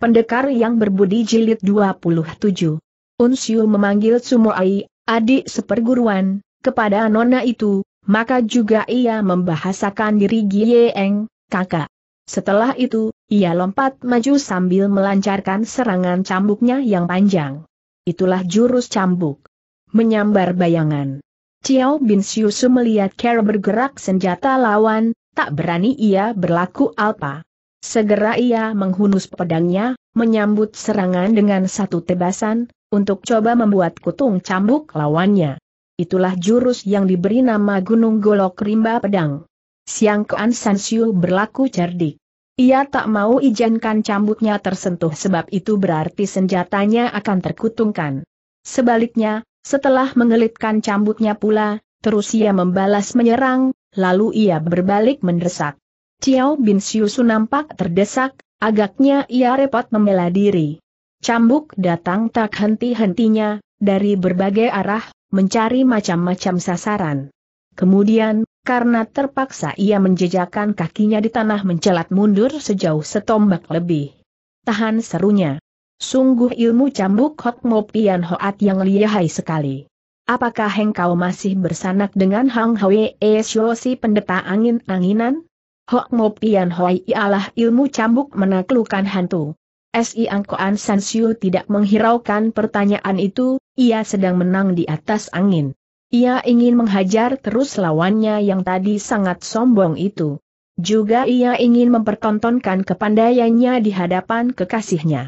Pendekar yang berbudi jilid 27. Unsiu memanggil Sumoai, adik seperguruan, kepada nona itu, maka juga ia membahasakan diri Gieeng, kakak. Setelah itu, ia lompat maju sambil melancarkan serangan cambuknya yang panjang. Itulah jurus cambuk. Menyambar bayangan. Ciao Bin Siusu melihat Kara bergerak senjata lawan, tak berani ia berlaku alpa. Segera ia menghunus pedangnya, menyambut serangan dengan satu tebasan, untuk coba membuat kutung cambuk lawannya. Itulah jurus yang diberi nama Gunung Golok Rimba Pedang. Siang Kean San Siu berlaku cerdik. Ia tak mau izinkan cambuknya tersentuh sebab itu berarti senjatanya akan terkutungkan. Sebaliknya, setelah mengelitkan cambuknya pula, terus ia membalas menyerang, lalu ia berbalik mendesak. Ciao Bin Siusu nampak terdesak, agaknya ia repot membela diri. Cambuk datang tak henti-hentinya, dari berbagai arah, mencari macam-macam sasaran. Kemudian, karena terpaksa ia menjejakkan kakinya di tanah mencelat mundur sejauh setombak lebih. Tahan serunya. Sungguh ilmu cambuk Hok Mo Pian Hoat yang lihai sekali. Apakah engkau masih bersanak dengan Hang hwee E Shio si pendeta angin-anginan? Hok Mo Pian Hoi ialah ilmu cambuk menaklukkan hantu. Si Angkoan Siu tidak menghiraukan pertanyaan itu, ia sedang menang di atas angin. Ia ingin menghajar terus lawannya yang tadi sangat sombong itu. Juga ia ingin mempertontonkan kepandaiannya di hadapan kekasihnya.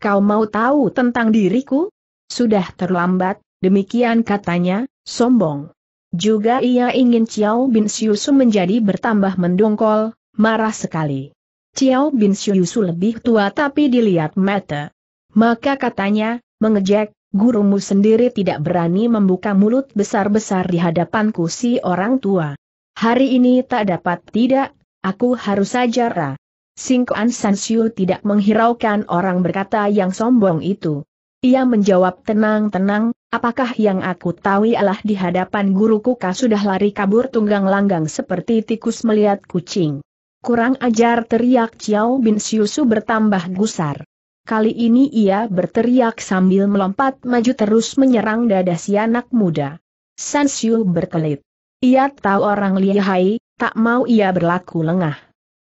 Kau mau tahu tentang diriku? Sudah terlambat, demikian katanya, sombong. Juga ia ingin Xiao Bin Siusu menjadi bertambah mendongkol, marah sekali. Xiao Bin Siusu lebih tua tapi dilihat mata. Maka katanya, mengejek, gurumu sendiri tidak berani membuka mulut besar-besar di hadapanku si orang tua. Hari ini tak dapat tidak, aku harus ajar. Singkuan Sansiu tidak menghiraukan orang berkata yang sombong itu. Ia menjawab tenang-tenang, Apakah yang aku tahu ialah di hadapan guruku kah sudah lari kabur tunggang langgang seperti tikus melihat kucing. Kurang ajar teriak Ciao Bin Siusu bertambah gusar. Kali ini ia berteriak sambil melompat maju terus menyerang dada si anak muda. San Siu berkelit. Ia tahu orang lihai, tak mau ia berlaku lengah.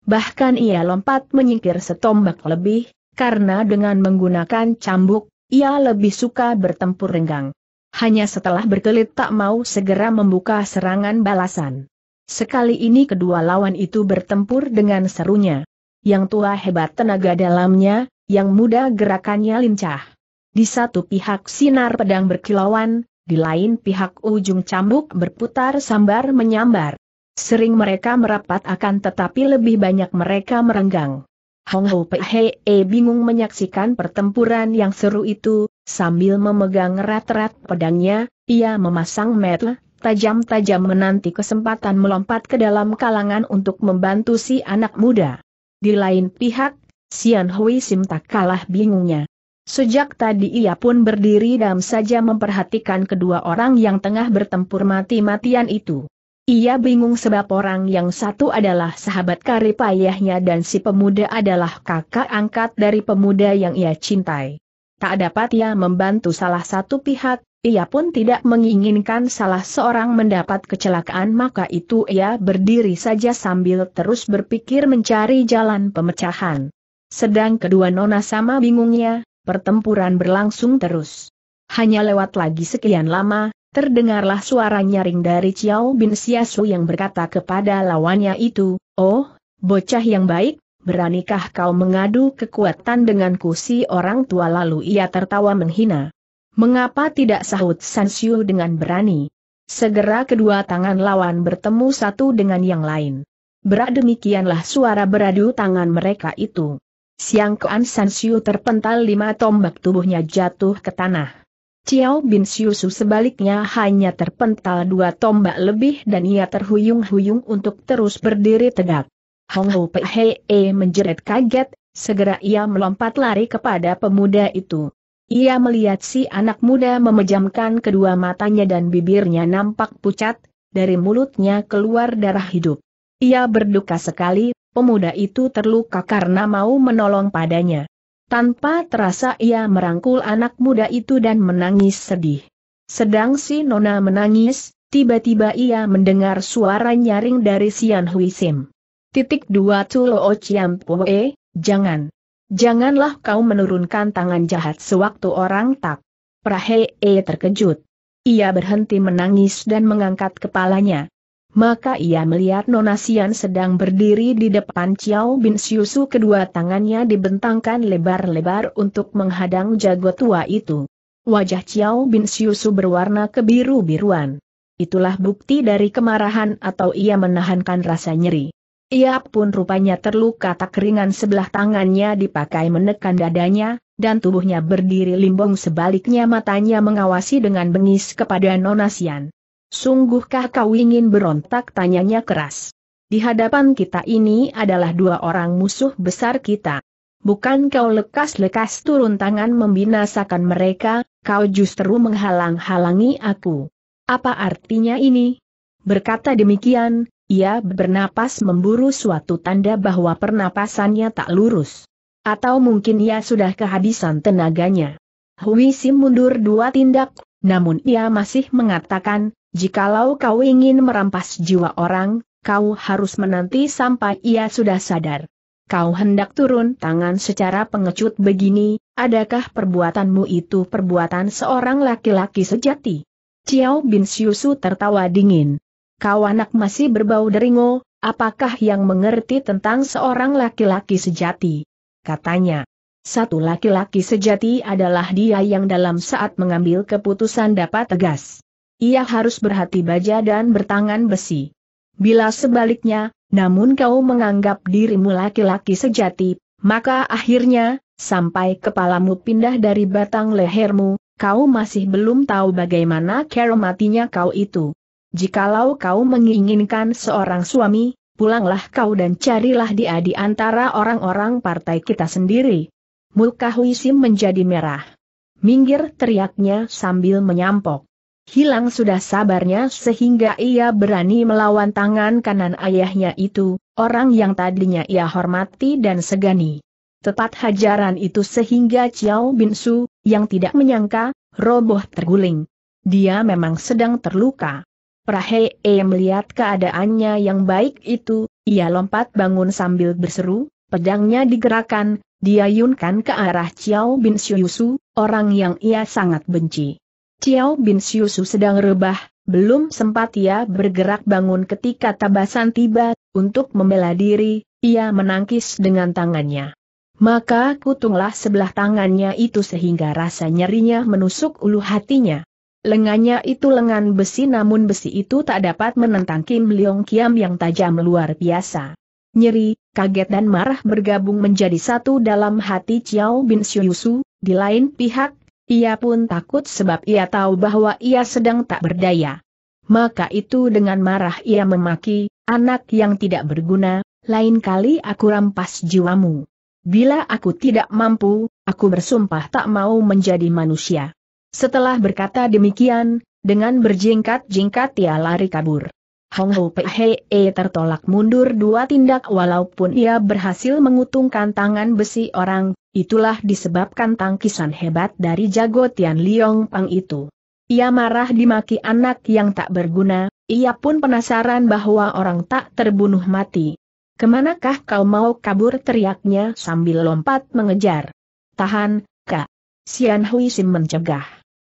Bahkan ia lompat menyingkir setombak lebih, karena dengan menggunakan cambuk, ia lebih suka bertempur renggang. Hanya setelah berkelit tak mau segera membuka serangan balasan. Sekali ini kedua lawan itu bertempur dengan serunya. Yang tua hebat tenaga dalamnya, yang muda gerakannya lincah. Di satu pihak sinar pedang berkilauan, di lain pihak ujung cambuk berputar sambar menyambar. Sering mereka merapat akan tetapi lebih banyak mereka merenggang. Hong Ho Pei e bingung menyaksikan pertempuran yang seru itu, sambil memegang erat-erat pedangnya, ia memasang metel, tajam-tajam menanti kesempatan melompat ke dalam kalangan untuk membantu si anak muda. Di lain pihak, Sian Hui Sim tak kalah bingungnya. Sejak tadi ia pun berdiri dan saja memperhatikan kedua orang yang tengah bertempur mati-matian itu. Ia bingung sebab orang yang satu adalah sahabat karib ayahnya dan si pemuda adalah kakak angkat dari pemuda yang ia cintai. Tak dapat ia membantu salah satu pihak, ia pun tidak menginginkan salah seorang mendapat kecelakaan maka itu ia berdiri saja sambil terus berpikir mencari jalan pemecahan. Sedang kedua nona sama bingungnya, pertempuran berlangsung terus. Hanya lewat lagi sekian lama, Terdengarlah suara nyaring dari Ciao Bin Siasu yang berkata kepada lawannya itu, Oh, bocah yang baik, beranikah kau mengadu kekuatan dengan si orang tua lalu ia tertawa menghina. Mengapa tidak sahut Sansiu dengan berani? Segera kedua tangan lawan bertemu satu dengan yang lain. Berat demikianlah suara beradu tangan mereka itu. Siang Koan Sansiu terpental lima tombak tubuhnya jatuh ke tanah. Ciao Bin Siusu sebaliknya hanya terpental dua tombak lebih dan ia terhuyung-huyung untuk terus berdiri tegak. Hong Ho E menjerit kaget, segera ia melompat lari kepada pemuda itu. Ia melihat si anak muda memejamkan kedua matanya dan bibirnya nampak pucat, dari mulutnya keluar darah hidup. Ia berduka sekali, pemuda itu terluka karena mau menolong padanya. Tanpa terasa ia merangkul anak muda itu dan menangis sedih. Sedang si Nona menangis, tiba-tiba ia mendengar suara nyaring dari Sian Hui Sim. Titik dua Tulo Chiam Poe, jangan. Janganlah kau menurunkan tangan jahat sewaktu orang tak. e terkejut. Ia berhenti menangis dan mengangkat kepalanya maka ia melihat Nona Sian sedang berdiri di depan Chiao Bin Siusu kedua tangannya dibentangkan lebar-lebar untuk menghadang jago tua itu. Wajah Chiao Bin Siusu berwarna kebiru-biruan. Itulah bukti dari kemarahan atau ia menahankan rasa nyeri. Ia pun rupanya terluka tak ringan sebelah tangannya dipakai menekan dadanya, dan tubuhnya berdiri limbung sebaliknya matanya mengawasi dengan bengis kepada Nona Sian. Sungguhkah kau ingin berontak tanyanya keras? Di hadapan kita ini adalah dua orang musuh besar kita. Bukan kau lekas-lekas turun tangan membinasakan mereka, kau justru menghalang-halangi aku. Apa artinya ini? Berkata demikian, ia bernapas memburu suatu tanda bahwa pernapasannya tak lurus. Atau mungkin ia sudah kehabisan tenaganya. Hui Sim mundur dua tindak, namun ia masih mengatakan, Jikalau kau ingin merampas jiwa orang, kau harus menanti sampai ia sudah sadar. Kau hendak turun tangan secara pengecut begini, adakah perbuatanmu itu perbuatan seorang laki-laki sejati? Ciao Bin Siusu tertawa dingin. Kau anak masih berbau deringo, apakah yang mengerti tentang seorang laki-laki sejati? Katanya. Satu laki-laki sejati adalah dia yang dalam saat mengambil keputusan dapat tegas. Ia harus berhati baja dan bertangan besi. Bila sebaliknya, namun kau menganggap dirimu laki-laki sejati, maka akhirnya, sampai kepalamu pindah dari batang lehermu, kau masih belum tahu bagaimana cara matinya kau itu. Jikalau kau menginginkan seorang suami, pulanglah kau dan carilah dia di antara orang-orang partai kita sendiri. Muka Huisim menjadi merah. Minggir teriaknya sambil menyampok. Hilang sudah sabarnya sehingga ia berani melawan tangan kanan ayahnya itu, orang yang tadinya ia hormati dan segani. Tepat hajaran itu sehingga Ciao Bin Su, yang tidak menyangka, roboh terguling. Dia memang sedang terluka. Prahee melihat keadaannya yang baik itu, ia lompat bangun sambil berseru, pedangnya digerakkan, diayunkan ke arah Ciao Bin Su, orang yang ia sangat benci. Ciao Bin Siusu sedang rebah, belum sempat ia bergerak bangun ketika tabasan tiba, untuk membela diri, ia menangkis dengan tangannya. Maka kutunglah sebelah tangannya itu sehingga rasa nyerinya menusuk ulu hatinya. Lengannya itu lengan besi namun besi itu tak dapat menentang Kim Leong Kiam yang tajam luar biasa. Nyeri, kaget dan marah bergabung menjadi satu dalam hati Chiao Bin Siusu, di lain pihak, ia pun takut sebab ia tahu bahwa ia sedang tak berdaya. Maka itu dengan marah ia memaki, anak yang tidak berguna, lain kali aku rampas jiwamu. Bila aku tidak mampu, aku bersumpah tak mau menjadi manusia. Setelah berkata demikian, dengan berjingkat-jingkat ia lari kabur. Hong Ho E tertolak mundur dua tindak walaupun ia berhasil mengutungkan tangan besi orang, Itulah disebabkan tangkisan hebat dari jago Tian Liong Pang itu. Ia marah dimaki anak yang tak berguna, ia pun penasaran bahwa orang tak terbunuh mati. Kemanakah kau mau kabur teriaknya sambil lompat mengejar. Tahan, kak. Sian Hui Sim mencegah.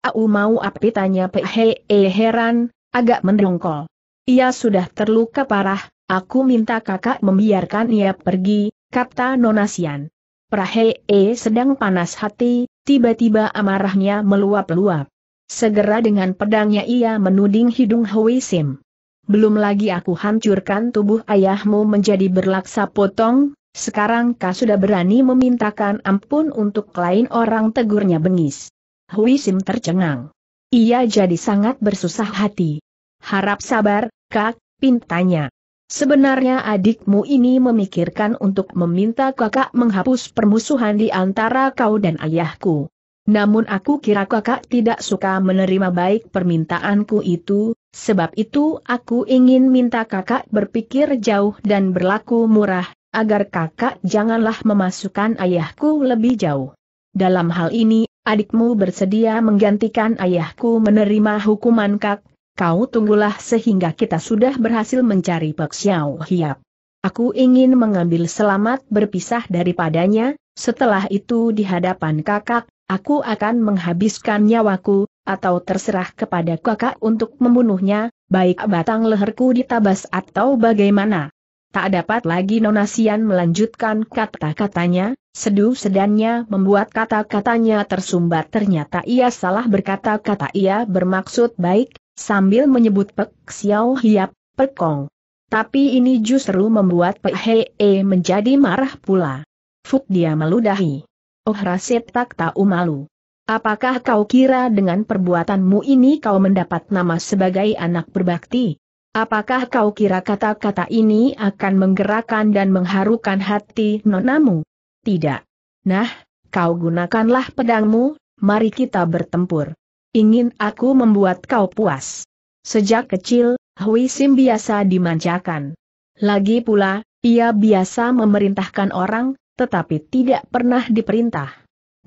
Au mau api tanya Pehe eh, heran, agak mendongkol. Ia sudah terluka parah, aku minta kakak membiarkan ia pergi, kata Nona Sian. Prahee sedang panas hati, tiba-tiba amarahnya meluap-luap. Segera dengan pedangnya ia menuding hidung Hui Sim. Belum lagi aku hancurkan tubuh ayahmu menjadi berlaksa potong, sekarang kau sudah berani memintakan ampun untuk lain orang tegurnya bengis. Hui Sim tercengang. Ia jadi sangat bersusah hati. Harap sabar, kak, pintanya. Sebenarnya adikmu ini memikirkan untuk meminta kakak menghapus permusuhan di antara kau dan ayahku. Namun aku kira kakak tidak suka menerima baik permintaanku itu, sebab itu aku ingin minta kakak berpikir jauh dan berlaku murah, agar kakak janganlah memasukkan ayahku lebih jauh. Dalam hal ini, adikmu bersedia menggantikan ayahku menerima hukuman kak, kau tunggulah sehingga kita sudah berhasil mencari Pek Xiao Hiap. Aku ingin mengambil selamat berpisah daripadanya, setelah itu di hadapan kakak, aku akan menghabiskan nyawaku, atau terserah kepada kakak untuk membunuhnya, baik batang leherku ditabas atau bagaimana. Tak dapat lagi Nonasian melanjutkan kata-katanya, seduh sedannya membuat kata-katanya tersumbat ternyata ia salah berkata-kata ia bermaksud baik, sambil menyebut Pek Xiao Hiap, Kong, Tapi ini justru membuat Pek Hee menjadi marah pula. Fuk dia meludahi. Oh Rasid tak tahu malu. Apakah kau kira dengan perbuatanmu ini kau mendapat nama sebagai anak berbakti? Apakah kau kira kata-kata ini akan menggerakkan dan mengharukan hati nonamu? Tidak. Nah, kau gunakanlah pedangmu, mari kita bertempur. Ingin aku membuat kau puas. Sejak kecil, Hui Sim biasa dimanjakan. Lagi pula, ia biasa memerintahkan orang, tetapi tidak pernah diperintah.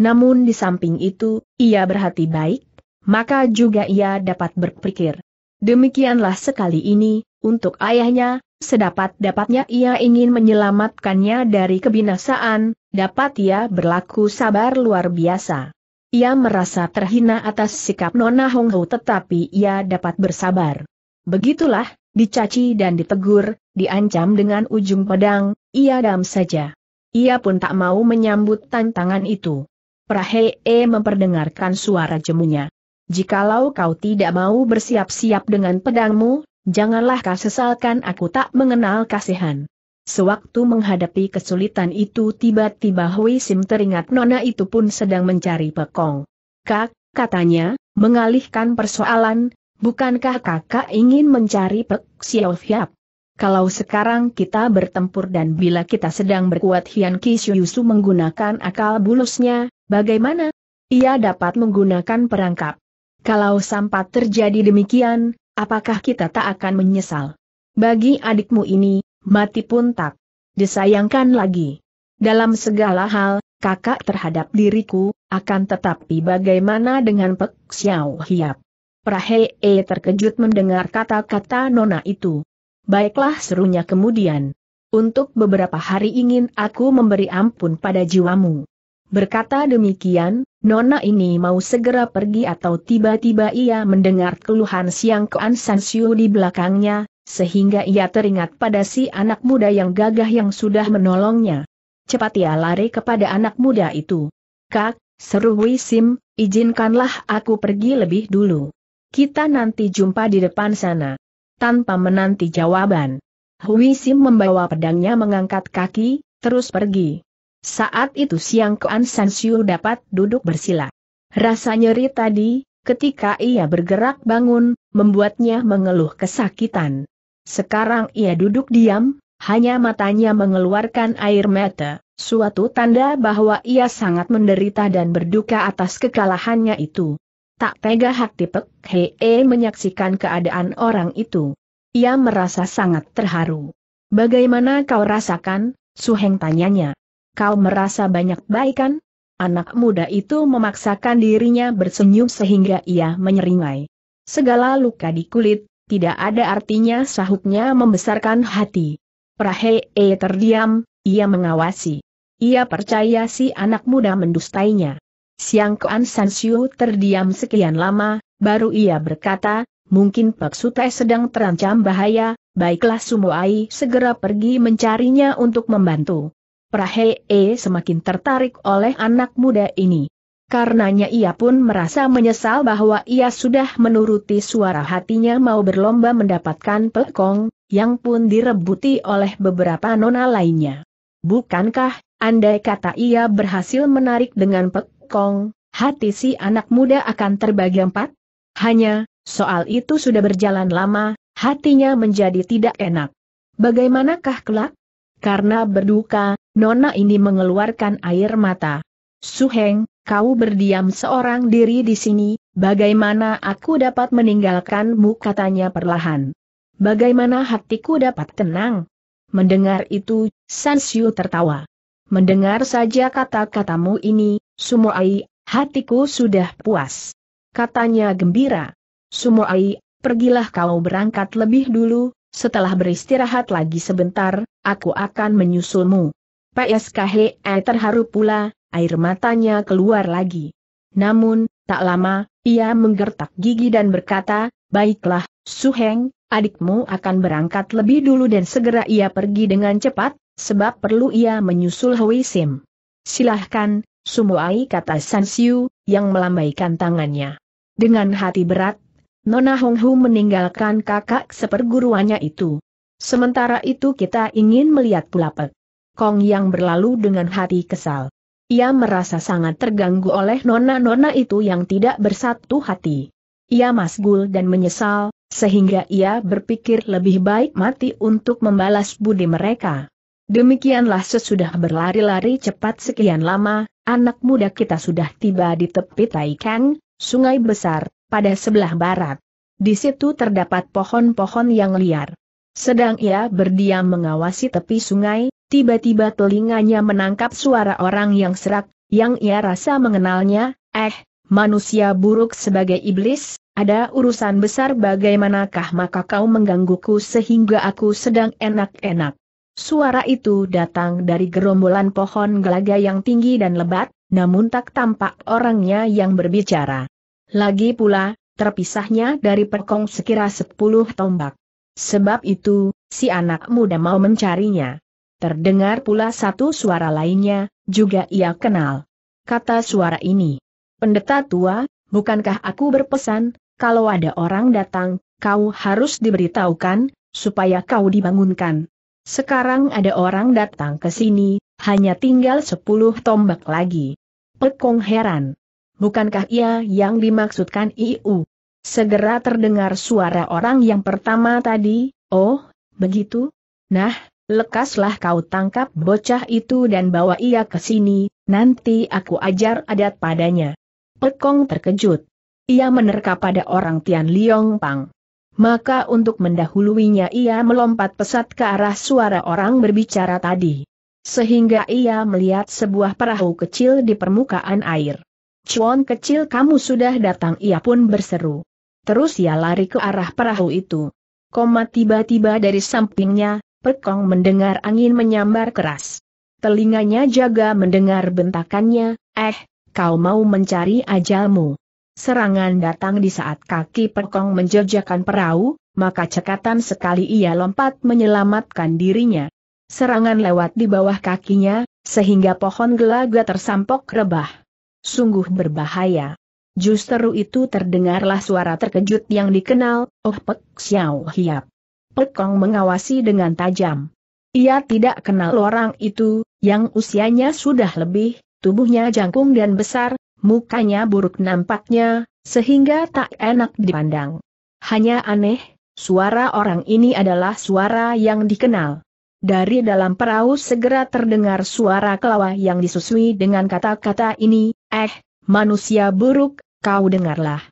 Namun di samping itu, ia berhati baik, maka juga ia dapat berpikir. Demikianlah sekali ini, untuk ayahnya, sedapat-dapatnya ia ingin menyelamatkannya dari kebinasaan, dapat ia berlaku sabar luar biasa. Ia merasa terhina atas sikap Nona Hong Ho tetapi ia dapat bersabar. Begitulah, dicaci dan ditegur, diancam dengan ujung pedang, ia dam saja. Ia pun tak mau menyambut tantangan itu. Prahee memperdengarkan suara jemunya. Jikalau kau tidak mau bersiap-siap dengan pedangmu, janganlah kau sesalkan aku tak mengenal kasihan. Sewaktu menghadapi kesulitan itu tiba-tiba Hui Sim teringat Nona itu pun sedang mencari pekong. Kak, katanya, mengalihkan persoalan, bukankah kakak ingin mencari pek Xiao Hiap? Kalau sekarang kita bertempur dan bila kita sedang berkuat Hian Ki menggunakan akal bulusnya, bagaimana? Ia dapat menggunakan perangkap. Kalau sampat terjadi demikian, apakah kita tak akan menyesal? Bagi adikmu ini, mati pun tak disayangkan lagi. Dalam segala hal, kakak terhadap diriku, akan tetapi bagaimana dengan Pek Xiao Hiap? Prahee terkejut mendengar kata-kata nona itu. Baiklah serunya kemudian. Untuk beberapa hari ingin aku memberi ampun pada jiwamu. Berkata demikian, nona ini mau segera pergi atau tiba-tiba ia mendengar keluhan siang Koan San Siu di belakangnya, sehingga ia teringat pada si anak muda yang gagah yang sudah menolongnya. Cepat ia lari kepada anak muda itu. Kak, seru Wisim, izinkanlah aku pergi lebih dulu. Kita nanti jumpa di depan sana. Tanpa menanti jawaban. Wisim membawa pedangnya mengangkat kaki, terus pergi. Saat itu siang Kuan San dapat duduk bersila. Rasa nyeri tadi, ketika ia bergerak bangun, membuatnya mengeluh kesakitan. Sekarang ia duduk diam, hanya matanya mengeluarkan air mata, suatu tanda bahwa ia sangat menderita dan berduka atas kekalahannya itu. Tak tega hati Pek Hee menyaksikan keadaan orang itu. Ia merasa sangat terharu. Bagaimana kau rasakan? Suheng tanyanya. Kau merasa banyak baikan? Anak muda itu memaksakan dirinya bersenyum sehingga ia menyeringai. Segala luka di kulit, tidak ada artinya sahutnya membesarkan hati. Prahee eh, terdiam, ia mengawasi. Ia percaya si anak muda mendustainya. Siang Kuan Sansiu terdiam sekian lama, baru ia berkata, mungkin Pak Sutai sedang terancam bahaya, baiklah Sumoai segera pergi mencarinya untuk membantu. Prahee eh, semakin tertarik oleh anak muda ini. Karenanya ia pun merasa menyesal bahwa ia sudah menuruti suara hatinya mau berlomba mendapatkan pekong, yang pun direbuti oleh beberapa nona lainnya. Bukankah, andai kata ia berhasil menarik dengan pekong, hati si anak muda akan terbagi empat? Hanya, soal itu sudah berjalan lama, hatinya menjadi tidak enak. Bagaimanakah kelak? Karena berduka, Nona ini mengeluarkan air mata. Suheng, kau berdiam seorang diri di sini, bagaimana aku dapat meninggalkanmu katanya perlahan. Bagaimana hatiku dapat tenang? Mendengar itu, Sansiu tertawa. Mendengar saja kata-katamu ini, Sumoai, hatiku sudah puas. Katanya gembira. Sumoai, pergilah kau berangkat lebih dulu, setelah beristirahat lagi sebentar, aku akan menyusulmu. PSKHE terharu pula, air matanya keluar lagi. Namun, tak lama, ia menggertak gigi dan berkata, Baiklah, Suheng, adikmu akan berangkat lebih dulu dan segera ia pergi dengan cepat, sebab perlu ia menyusul Hui Sim. Silahkan, Sumuai kata San Siu, yang melambaikan tangannya. Dengan hati berat, Nona Hong Hu meninggalkan kakak seperguruannya itu. Sementara itu kita ingin melihat pula Pek Kong yang berlalu dengan hati kesal. Ia merasa sangat terganggu oleh nona-nona itu yang tidak bersatu hati. Ia masgul dan menyesal, sehingga ia berpikir lebih baik mati untuk membalas budi mereka. Demikianlah sesudah berlari-lari cepat sekian lama, anak muda kita sudah tiba di tepi Taikang, sungai besar, pada sebelah barat. Di situ terdapat pohon-pohon yang liar. Sedang ia berdiam mengawasi tepi sungai, tiba-tiba telinganya menangkap suara orang yang serak, yang ia rasa mengenalnya, eh, manusia buruk sebagai iblis, ada urusan besar bagaimanakah maka kau menggangguku sehingga aku sedang enak-enak. Suara itu datang dari gerombolan pohon gelaga yang tinggi dan lebat, namun tak tampak orangnya yang berbicara. Lagi pula, terpisahnya dari perkong sekira sepuluh tombak. Sebab itu, si anak muda mau mencarinya. Terdengar pula satu suara lainnya, juga ia kenal. Kata suara ini, Pendeta tua, bukankah aku berpesan, kalau ada orang datang, kau harus diberitahukan, supaya kau dibangunkan. Sekarang ada orang datang ke sini, hanya tinggal sepuluh tombak lagi. Pekong heran. Bukankah ia yang dimaksudkan IU? Segera terdengar suara orang yang pertama tadi, oh, begitu? Nah, lekaslah kau tangkap bocah itu dan bawa ia ke sini, nanti aku ajar adat padanya. Pekong terkejut. Ia menerka pada orang Tian Liong Pang. Maka untuk mendahuluinya ia melompat pesat ke arah suara orang berbicara tadi. Sehingga ia melihat sebuah perahu kecil di permukaan air. Cuan kecil kamu sudah datang ia pun berseru. Terus ia lari ke arah perahu itu. Koma tiba-tiba dari sampingnya, Perkong mendengar angin menyambar keras. Telinganya jaga mendengar bentakannya, eh, kau mau mencari ajalmu. Serangan datang di saat kaki Perkong menjejakkan perahu, maka cekatan sekali ia lompat menyelamatkan dirinya. Serangan lewat di bawah kakinya, sehingga pohon gelaga tersampok rebah. Sungguh berbahaya. Justru itu terdengarlah suara terkejut yang dikenal, Oh Pek Xiao Hiap. Pekong mengawasi dengan tajam. Ia tidak kenal orang itu, yang usianya sudah lebih, tubuhnya jangkung dan besar, mukanya buruk nampaknya, sehingga tak enak dipandang. Hanya aneh, suara orang ini adalah suara yang dikenal. Dari dalam perahu segera terdengar suara kelawa yang disusui dengan kata-kata ini, eh, manusia buruk, kau dengarlah.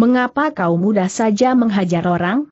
Mengapa kau mudah saja menghajar orang?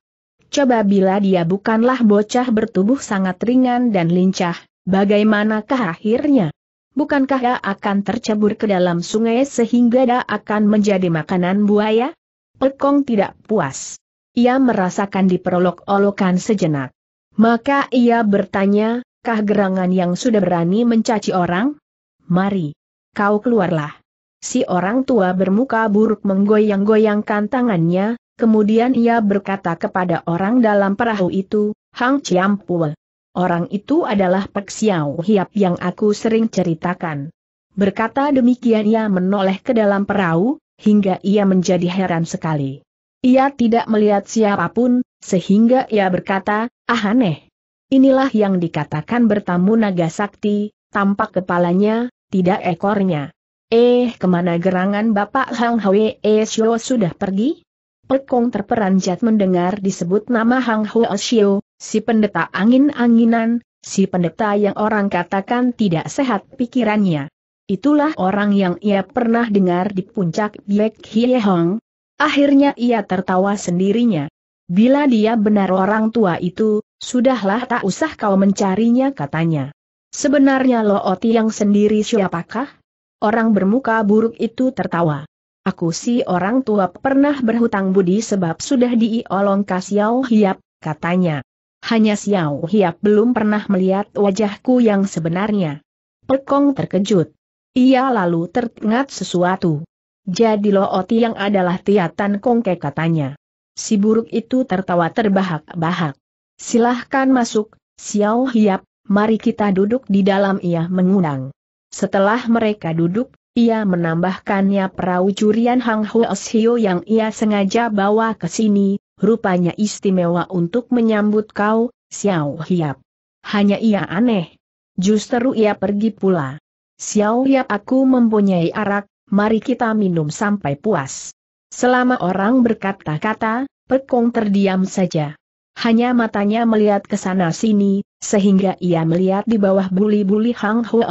Coba bila dia bukanlah bocah bertubuh sangat ringan dan lincah, bagaimanakah akhirnya? Bukankah dia akan tercebur ke dalam sungai sehingga dia akan menjadi makanan buaya? Pekong tidak puas. Ia merasakan diperolok-olokan sejenak. Maka ia bertanya, kah gerangan yang sudah berani mencaci orang? Mari. Kau keluarlah. Si orang tua bermuka buruk menggoyang-goyangkan tangannya, Kemudian ia berkata kepada orang dalam perahu itu, Hang Chiampul. Orang itu adalah Pek Xiao Hiap yang aku sering ceritakan. Berkata demikian ia menoleh ke dalam perahu, hingga ia menjadi heran sekali. Ia tidak melihat siapapun, sehingga ia berkata, ah aneh. Inilah yang dikatakan bertamu naga sakti, tampak kepalanya, tidak ekornya. Eh kemana gerangan Bapak Hang Hwe Esyo eh, sudah pergi? Pekong terperanjat mendengar disebut nama Hang Huo Xiu, si pendeta angin-anginan, si pendeta yang orang katakan tidak sehat pikirannya. Itulah orang yang ia pernah dengar di puncak Black Hie Hong. Akhirnya ia tertawa sendirinya. Bila dia benar orang tua itu, sudahlah tak usah kau mencarinya katanya. Sebenarnya lo Oti yang sendiri siapakah? Orang bermuka buruk itu tertawa. Aku si orang tua pernah berhutang budi sebab sudah diolong ke Xiao Hiap, katanya. Hanya Xiao Hiap belum pernah melihat wajahku yang sebenarnya. Pekong terkejut. Ia lalu teringat sesuatu. Jadi Lo Oti yang adalah Tiatan Kongke katanya. Si buruk itu tertawa terbahak-bahak. Silahkan masuk, Xiao Hiap, mari kita duduk di dalam ia mengundang. Setelah mereka duduk, ia menambahkannya perahu curian Hang Huos yang ia sengaja bawa ke sini, rupanya istimewa untuk menyambut kau, Xiao Hiap. Hanya ia aneh. Justru ia pergi pula. Xiao Hiap aku mempunyai arak, mari kita minum sampai puas. Selama orang berkata-kata, Pekong terdiam saja. Hanya matanya melihat ke sana sini, sehingga ia melihat di bawah buli-buli Hang Huo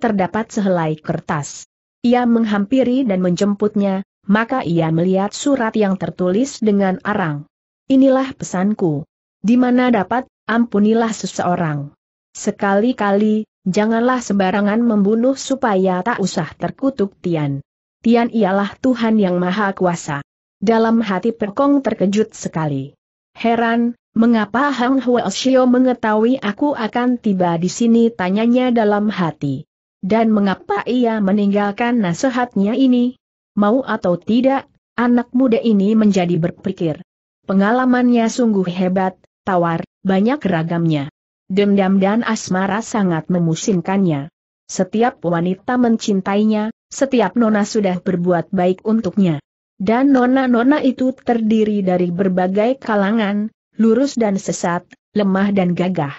terdapat sehelai kertas. Ia menghampiri dan menjemputnya, maka ia melihat surat yang tertulis dengan arang. Inilah pesanku. Di mana dapat, ampunilah seseorang. Sekali-kali, janganlah sembarangan membunuh supaya tak usah terkutuk Tian. Tian ialah Tuhan yang Maha Kuasa. Dalam hati Perkong terkejut sekali. Heran, mengapa Hang Huo Xio mengetahui aku akan tiba di sini tanyanya dalam hati. Dan mengapa ia meninggalkan nasihatnya ini? Mau atau tidak, anak muda ini menjadi berpikir. Pengalamannya sungguh hebat, tawar, banyak ragamnya. Dendam dan asmara sangat memusingkannya. Setiap wanita mencintainya, setiap nona sudah berbuat baik untuknya. Dan nona-nona itu terdiri dari berbagai kalangan, lurus dan sesat, lemah dan gagah.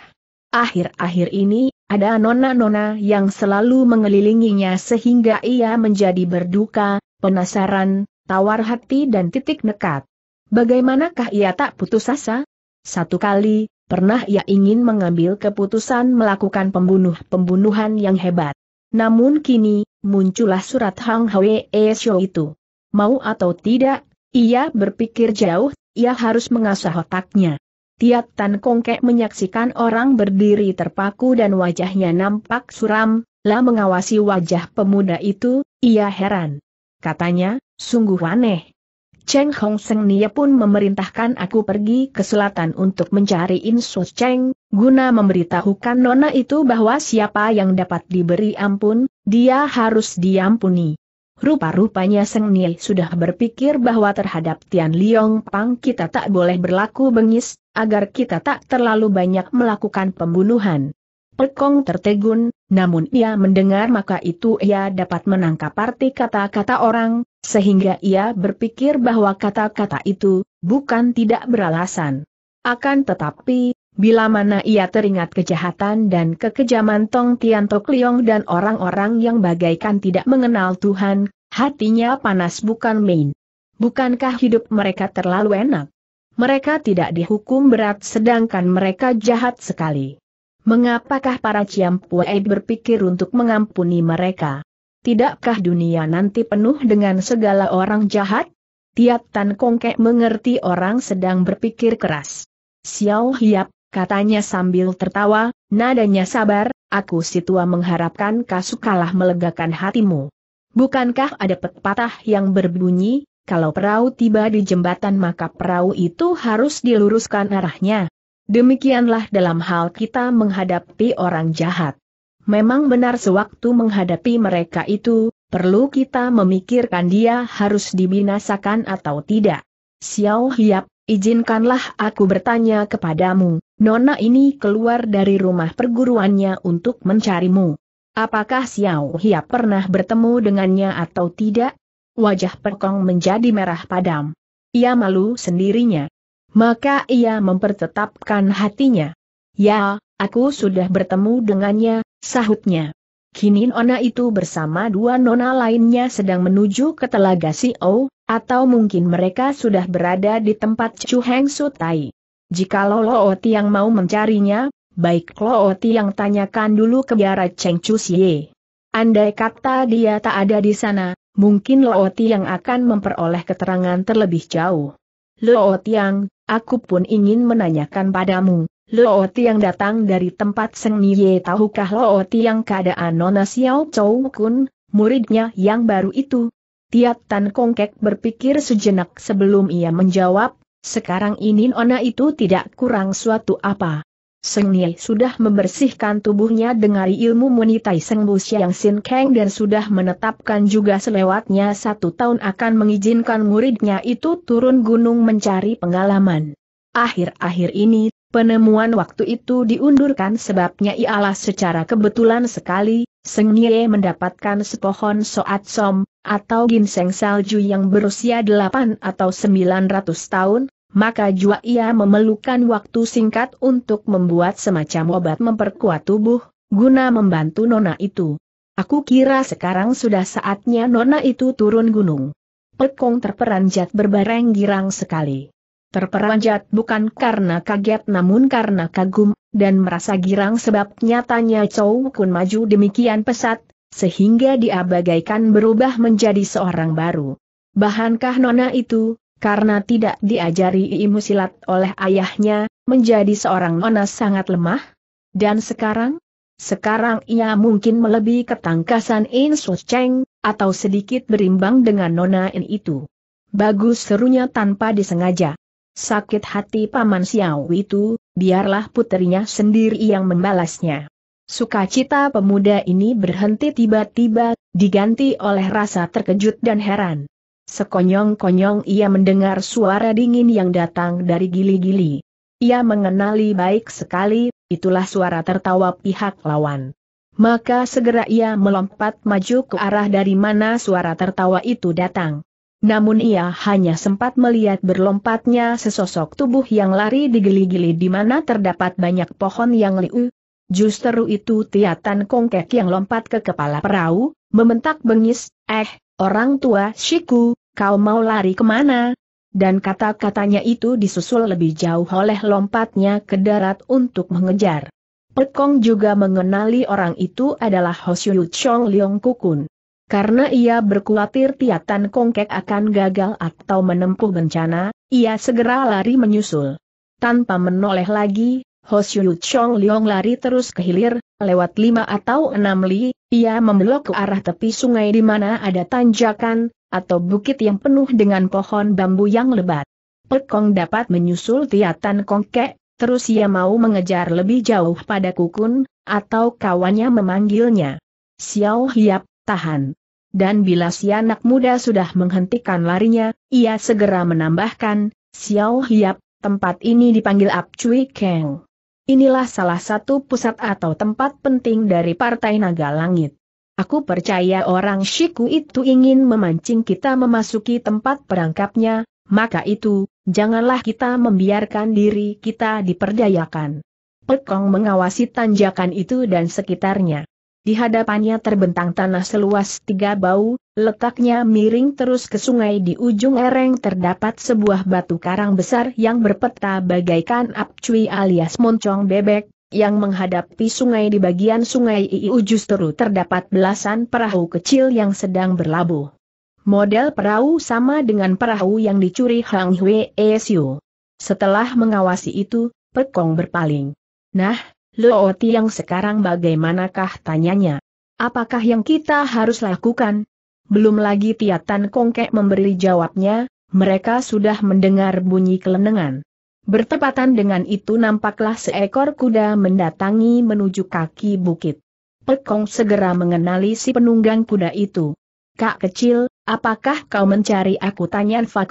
Akhir-akhir ini, ada nona-nona yang selalu mengelilinginya sehingga ia menjadi berduka, penasaran, tawar hati dan titik nekat. Bagaimanakah ia tak putus asa? Satu kali, pernah ia ingin mengambil keputusan melakukan pembunuh-pembunuhan yang hebat. Namun kini, muncullah surat Hang Hwee Shou itu. Mau atau tidak, ia berpikir jauh, ia harus mengasah otaknya. Tiat Tan Kongkek menyaksikan orang berdiri terpaku dan wajahnya nampak suram, lah mengawasi wajah pemuda itu, ia heran. Katanya, sungguh aneh. Cheng Hong Seng Nia pun memerintahkan aku pergi ke selatan untuk mencari Insu Cheng, guna memberitahukan nona itu bahwa siapa yang dapat diberi ampun, dia harus diampuni. Rupa-rupanya Seng Nil sudah berpikir bahwa terhadap Tian Liong Pang kita tak boleh berlaku bengis, agar kita tak terlalu banyak melakukan pembunuhan. Pekong tertegun, namun ia mendengar maka itu ia dapat menangkap arti kata-kata orang, sehingga ia berpikir bahwa kata-kata itu, bukan tidak beralasan. Akan tetapi, Bila mana ia teringat kejahatan dan kekejaman Tong Tian Tok dan orang-orang yang bagaikan tidak mengenal Tuhan, hatinya panas bukan main. Bukankah hidup mereka terlalu enak? Mereka tidak dihukum berat sedangkan mereka jahat sekali. Mengapakah para Ciampuai berpikir untuk mengampuni mereka? Tidakkah dunia nanti penuh dengan segala orang jahat? Tiap Tan Kongke mengerti orang sedang berpikir keras. Xiao Hiap, katanya sambil tertawa, nadanya sabar, aku si tua mengharapkan kasukalah melegakan hatimu. Bukankah ada pepatah yang berbunyi, kalau perahu tiba di jembatan maka perahu itu harus diluruskan arahnya. Demikianlah dalam hal kita menghadapi orang jahat. Memang benar sewaktu menghadapi mereka itu, perlu kita memikirkan dia harus dibinasakan atau tidak. Xiao Hiap, izinkanlah aku bertanya kepadamu, Nona ini keluar dari rumah perguruannya untuk mencarimu. Apakah Xiao Hia pernah bertemu dengannya atau tidak? Wajah Perkong menjadi merah padam. Ia malu sendirinya. Maka ia mempertetapkan hatinya. Ya, aku sudah bertemu dengannya, sahutnya. Kini Nona itu bersama dua Nona lainnya sedang menuju ke Telaga Xiao, atau mungkin mereka sudah berada di tempat Chu Heng Sutai. Jika Lo Tiang mau mencarinya, baik Lo Tiang tanyakan dulu ke biara Cheng Chu Xie. Andai kata dia tak ada di sana, mungkin Lo Tiang akan memperoleh keterangan terlebih jauh. Lo Tiang, aku pun ingin menanyakan padamu, Lo Tiang datang dari tempat Seng Nye tahukah Lo Tiang keadaan Nona Xiao Chou Kun, muridnya yang baru itu? Tiat Tan Kongkek berpikir sejenak sebelum ia menjawab, sekarang ini Nona itu tidak kurang suatu apa. Seng Nye sudah membersihkan tubuhnya dengan ilmu Munitai Seng Bu yang Sin Kang dan sudah menetapkan juga selewatnya satu tahun akan mengizinkan muridnya itu turun gunung mencari pengalaman. Akhir-akhir ini, penemuan waktu itu diundurkan sebabnya ialah secara kebetulan sekali, Seng mendapatkan sepohon soat som, atau ginseng salju yang berusia 8 atau 900 tahun, maka juga ia memerlukan waktu singkat untuk membuat semacam obat memperkuat tubuh, guna membantu nona itu. Aku kira sekarang sudah saatnya nona itu turun gunung. Pekong terperanjat berbareng girang sekali. Terperanjat bukan karena kaget namun karena kagum, dan merasa girang sebab nyatanya Chow Kun maju demikian pesat, sehingga dia bagaikan berubah menjadi seorang baru. Bahankah nona itu, karena tidak diajari ilmu silat oleh ayahnya, menjadi seorang nona sangat lemah? Dan sekarang? Sekarang ia mungkin melebihi ketangkasan In Su Cheng, atau sedikit berimbang dengan nona In itu. Bagus serunya tanpa disengaja. Sakit hati Paman Xiao itu, biarlah putrinya sendiri yang membalasnya. Sukacita pemuda ini berhenti tiba-tiba, diganti oleh rasa terkejut dan heran. Sekonyong-konyong ia mendengar suara dingin yang datang dari gili-gili. Ia mengenali baik sekali, itulah suara tertawa pihak lawan. Maka segera ia melompat maju ke arah dari mana suara tertawa itu datang. Namun ia hanya sempat melihat berlompatnya sesosok tubuh yang lari digeli-geli di mana terdapat banyak pohon yang liu. Justru itu Tiatan Kongkek yang lompat ke kepala perahu, mementak bengis, eh, orang tua Shiku, kau mau lari kemana? Dan kata-katanya itu disusul lebih jauh oleh lompatnya ke darat untuk mengejar. Pekong juga mengenali orang itu adalah Hoshyu Chong Leong Kukun. Karena ia berkhawatir Tiatan Kongkek akan gagal atau menempuh bencana, ia segera lari menyusul. Tanpa menoleh lagi, Hosyu Chong Liong lari terus ke hilir, lewat lima atau enam li, ia membelok ke arah tepi sungai di mana ada tanjakan, atau bukit yang penuh dengan pohon bambu yang lebat. Pekong dapat menyusul Tiatan Kongkek, terus ia mau mengejar lebih jauh pada Kukun, atau kawannya memanggilnya. Xiao Hiap, tahan. Dan bila si anak muda sudah menghentikan larinya, ia segera menambahkan, Xiao Hiap, tempat ini dipanggil Ap Cui Keng. Inilah salah satu pusat atau tempat penting dari Partai Naga Langit. Aku percaya orang Shiku itu ingin memancing kita memasuki tempat perangkapnya, maka itu, janganlah kita membiarkan diri kita diperdayakan. Pekong mengawasi tanjakan itu dan sekitarnya. Di hadapannya terbentang tanah seluas tiga bau, letaknya miring terus ke sungai di ujung ereng terdapat sebuah batu karang besar yang berpeta bagaikan apcui alias moncong bebek, yang menghadapi sungai di bagian sungai Iu justru terdapat belasan perahu kecil yang sedang berlabuh. Model perahu sama dengan perahu yang dicuri Hang Hwe Siu. Setelah mengawasi itu, Pekong berpaling. Nah, Loo yang sekarang bagaimanakah tanyanya? Apakah yang kita harus lakukan? Belum lagi Tiatan Kongkek memberi jawabnya, mereka sudah mendengar bunyi kelenengan. Bertepatan dengan itu nampaklah seekor kuda mendatangi menuju kaki bukit. Pekong segera mengenali si penunggang kuda itu. Kak kecil, apakah kau mencari aku tanya Fa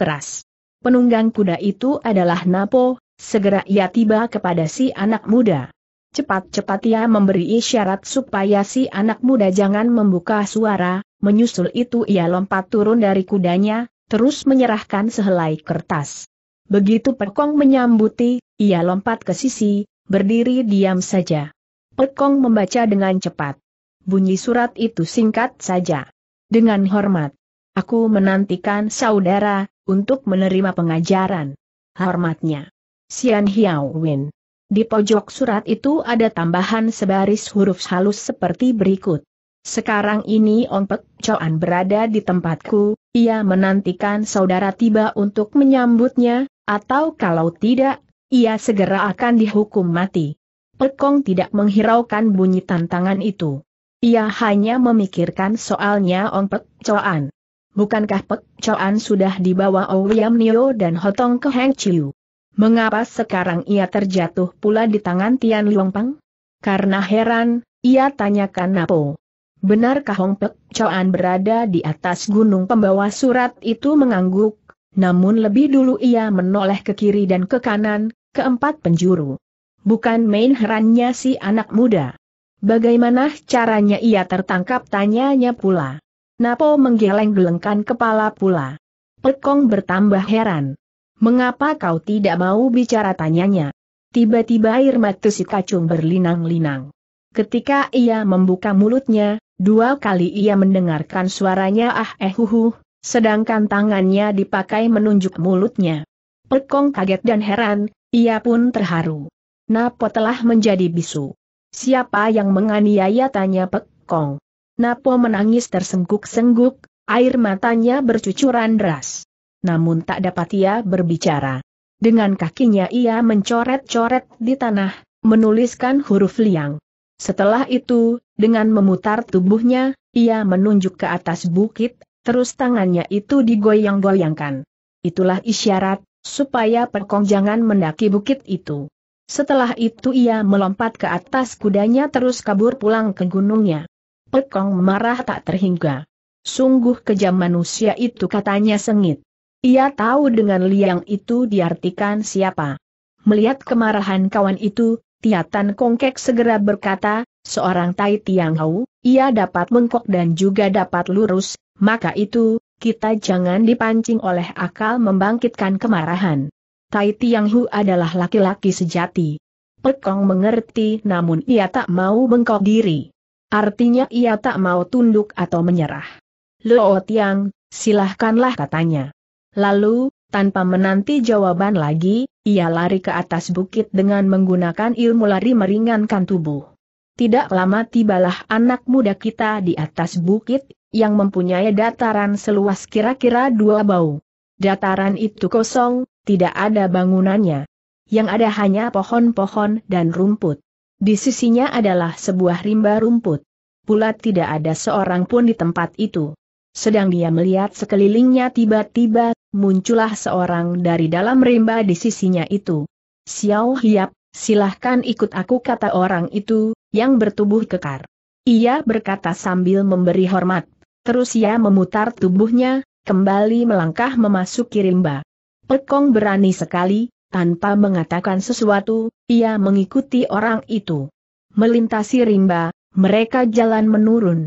Penunggang kuda itu adalah Napo, segera ia tiba kepada si anak muda. Cepat-cepat ia memberi isyarat supaya si anak muda jangan membuka suara, menyusul itu ia lompat turun dari kudanya, terus menyerahkan sehelai kertas. Begitu Pekong menyambuti, ia lompat ke sisi, berdiri diam saja. Pekong membaca dengan cepat. Bunyi surat itu singkat saja. Dengan hormat. Aku menantikan saudara, untuk menerima pengajaran. Hormatnya. Sian Hiao Win. Di pojok surat itu ada tambahan sebaris huruf halus seperti berikut. Sekarang ini Pek Choan berada di tempatku, ia menantikan saudara tiba untuk menyambutnya, atau kalau tidak, ia segera akan dihukum mati. Pekong tidak menghiraukan bunyi tantangan itu. Ia hanya memikirkan soalnya Pek Choan. Bukankah Pek Choan sudah dibawa Ouyam Nio dan Hotong ke Heng Chiu? Mengapa sekarang ia terjatuh pula di tangan Tian Luangpang? Karena heran, ia tanyakan Napo. Benarkah Hong Pek Choan berada di atas gunung pembawa surat itu mengangguk, namun lebih dulu ia menoleh ke kiri dan ke kanan, keempat penjuru. Bukan main herannya si anak muda. Bagaimana caranya ia tertangkap tanyanya pula. Napo menggeleng-gelengkan kepala pula. Pekong bertambah heran. Mengapa kau tidak mau bicara tanyanya? Tiba-tiba air mata si kacung berlinang-linang. Ketika ia membuka mulutnya, dua kali ia mendengarkan suaranya ah eh huhu, sedangkan tangannya dipakai menunjuk mulutnya. Pekong kaget dan heran, ia pun terharu. Napo telah menjadi bisu. Siapa yang menganiaya tanya Pekong. Napo menangis tersengguk-sengguk, air matanya bercucuran deras namun tak dapat ia berbicara. Dengan kakinya ia mencoret-coret di tanah, menuliskan huruf liang. Setelah itu, dengan memutar tubuhnya, ia menunjuk ke atas bukit, terus tangannya itu digoyang-goyangkan. Itulah isyarat, supaya perkong jangan mendaki bukit itu. Setelah itu ia melompat ke atas kudanya terus kabur pulang ke gunungnya. Perkong marah tak terhingga. Sungguh kejam manusia itu katanya sengit. Ia tahu dengan liang itu diartikan siapa. Melihat kemarahan kawan itu, Tiatan Kongkek segera berkata, seorang Tai Tiang Hau, ia dapat mengkok dan juga dapat lurus, maka itu, kita jangan dipancing oleh akal membangkitkan kemarahan. Tai Tiang Hu adalah laki-laki sejati. Pekong mengerti namun ia tak mau mengkok diri. Artinya ia tak mau tunduk atau menyerah. Lo Tiang, silahkanlah katanya. Lalu, tanpa menanti jawaban lagi, ia lari ke atas bukit dengan menggunakan ilmu lari meringankan tubuh. Tidak lama tibalah anak muda kita di atas bukit, yang mempunyai dataran seluas kira-kira dua bau. Dataran itu kosong, tidak ada bangunannya. Yang ada hanya pohon-pohon dan rumput. Di sisinya adalah sebuah rimba rumput. Pula tidak ada seorang pun di tempat itu. Sedang dia melihat sekelilingnya tiba-tiba muncullah seorang dari dalam rimba di sisinya itu. Xiao Hiap, silahkan ikut aku kata orang itu, yang bertubuh kekar. Ia berkata sambil memberi hormat. Terus ia memutar tubuhnya, kembali melangkah memasuki rimba. Pekong berani sekali, tanpa mengatakan sesuatu, ia mengikuti orang itu. Melintasi rimba, mereka jalan menurun.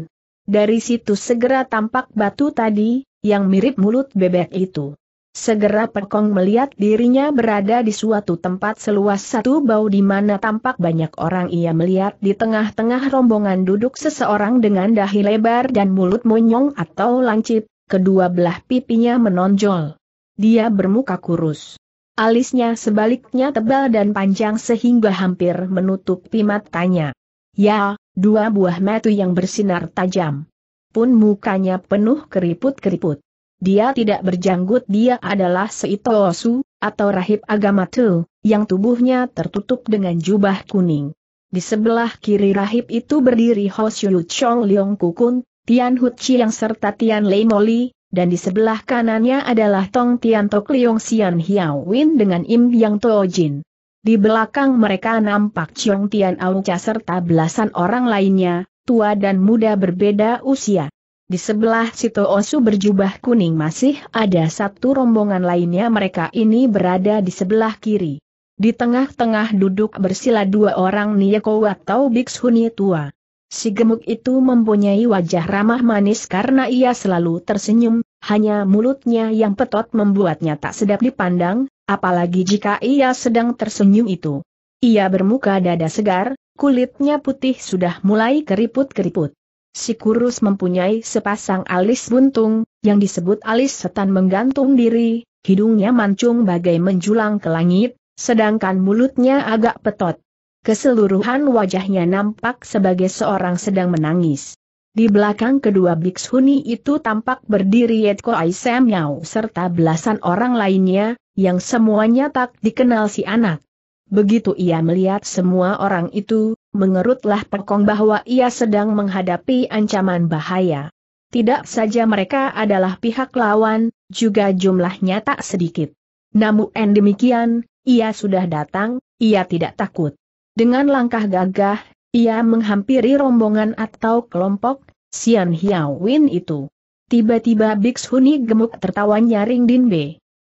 Dari situ segera tampak batu tadi, yang mirip mulut bebek itu. Segera Pekong melihat dirinya berada di suatu tempat seluas satu bau di mana tampak banyak orang ia melihat di tengah-tengah rombongan duduk seseorang dengan dahi lebar dan mulut monyong atau lancip, kedua belah pipinya menonjol. Dia bermuka kurus. Alisnya sebaliknya tebal dan panjang sehingga hampir menutupi matanya. Ya, dua buah metu yang bersinar tajam pun mukanya penuh keriput-keriput. Dia tidak berjanggut dia adalah Seitoosu, atau rahib agama Tu, yang tubuhnya tertutup dengan jubah kuning. Di sebelah kiri rahib itu berdiri Hosyu Chong Leong Kukun, Tian Hu Chiang serta Tian Lei Moli, dan di sebelah kanannya adalah Tong Tian Tok Leong xian Hiao Win dengan Im Yang jin. Di belakang mereka nampak chong Tian Aung Cha serta belasan orang lainnya, tua dan muda berbeda usia. Di sebelah Sito Osu berjubah kuning masih ada satu rombongan lainnya mereka ini berada di sebelah kiri. Di tengah-tengah duduk bersila dua orang Niyako atau Bikshuni tua. Si gemuk itu mempunyai wajah ramah manis karena ia selalu tersenyum, hanya mulutnya yang petot membuatnya tak sedap dipandang, apalagi jika ia sedang tersenyum itu. Ia bermuka dada segar, kulitnya putih sudah mulai keriput-keriput. Si kurus mempunyai sepasang alis buntung, yang disebut alis setan menggantung diri, hidungnya mancung bagai menjulang ke langit, sedangkan mulutnya agak petot. Keseluruhan wajahnya nampak sebagai seorang sedang menangis. Di belakang kedua bikshuni itu tampak berdiri Yetko Yau serta belasan orang lainnya, yang semuanya tak dikenal si anak. Begitu ia melihat semua orang itu, mengerutlah pekong bahwa ia sedang menghadapi ancaman bahaya. Tidak saja mereka adalah pihak lawan, juga jumlahnya tak sedikit. Namun demikian, ia sudah datang, ia tidak takut. Dengan langkah gagah, ia menghampiri rombongan atau kelompok, Sian Hiao Win itu. Tiba-tiba Huni gemuk tertawa nyaring Din B.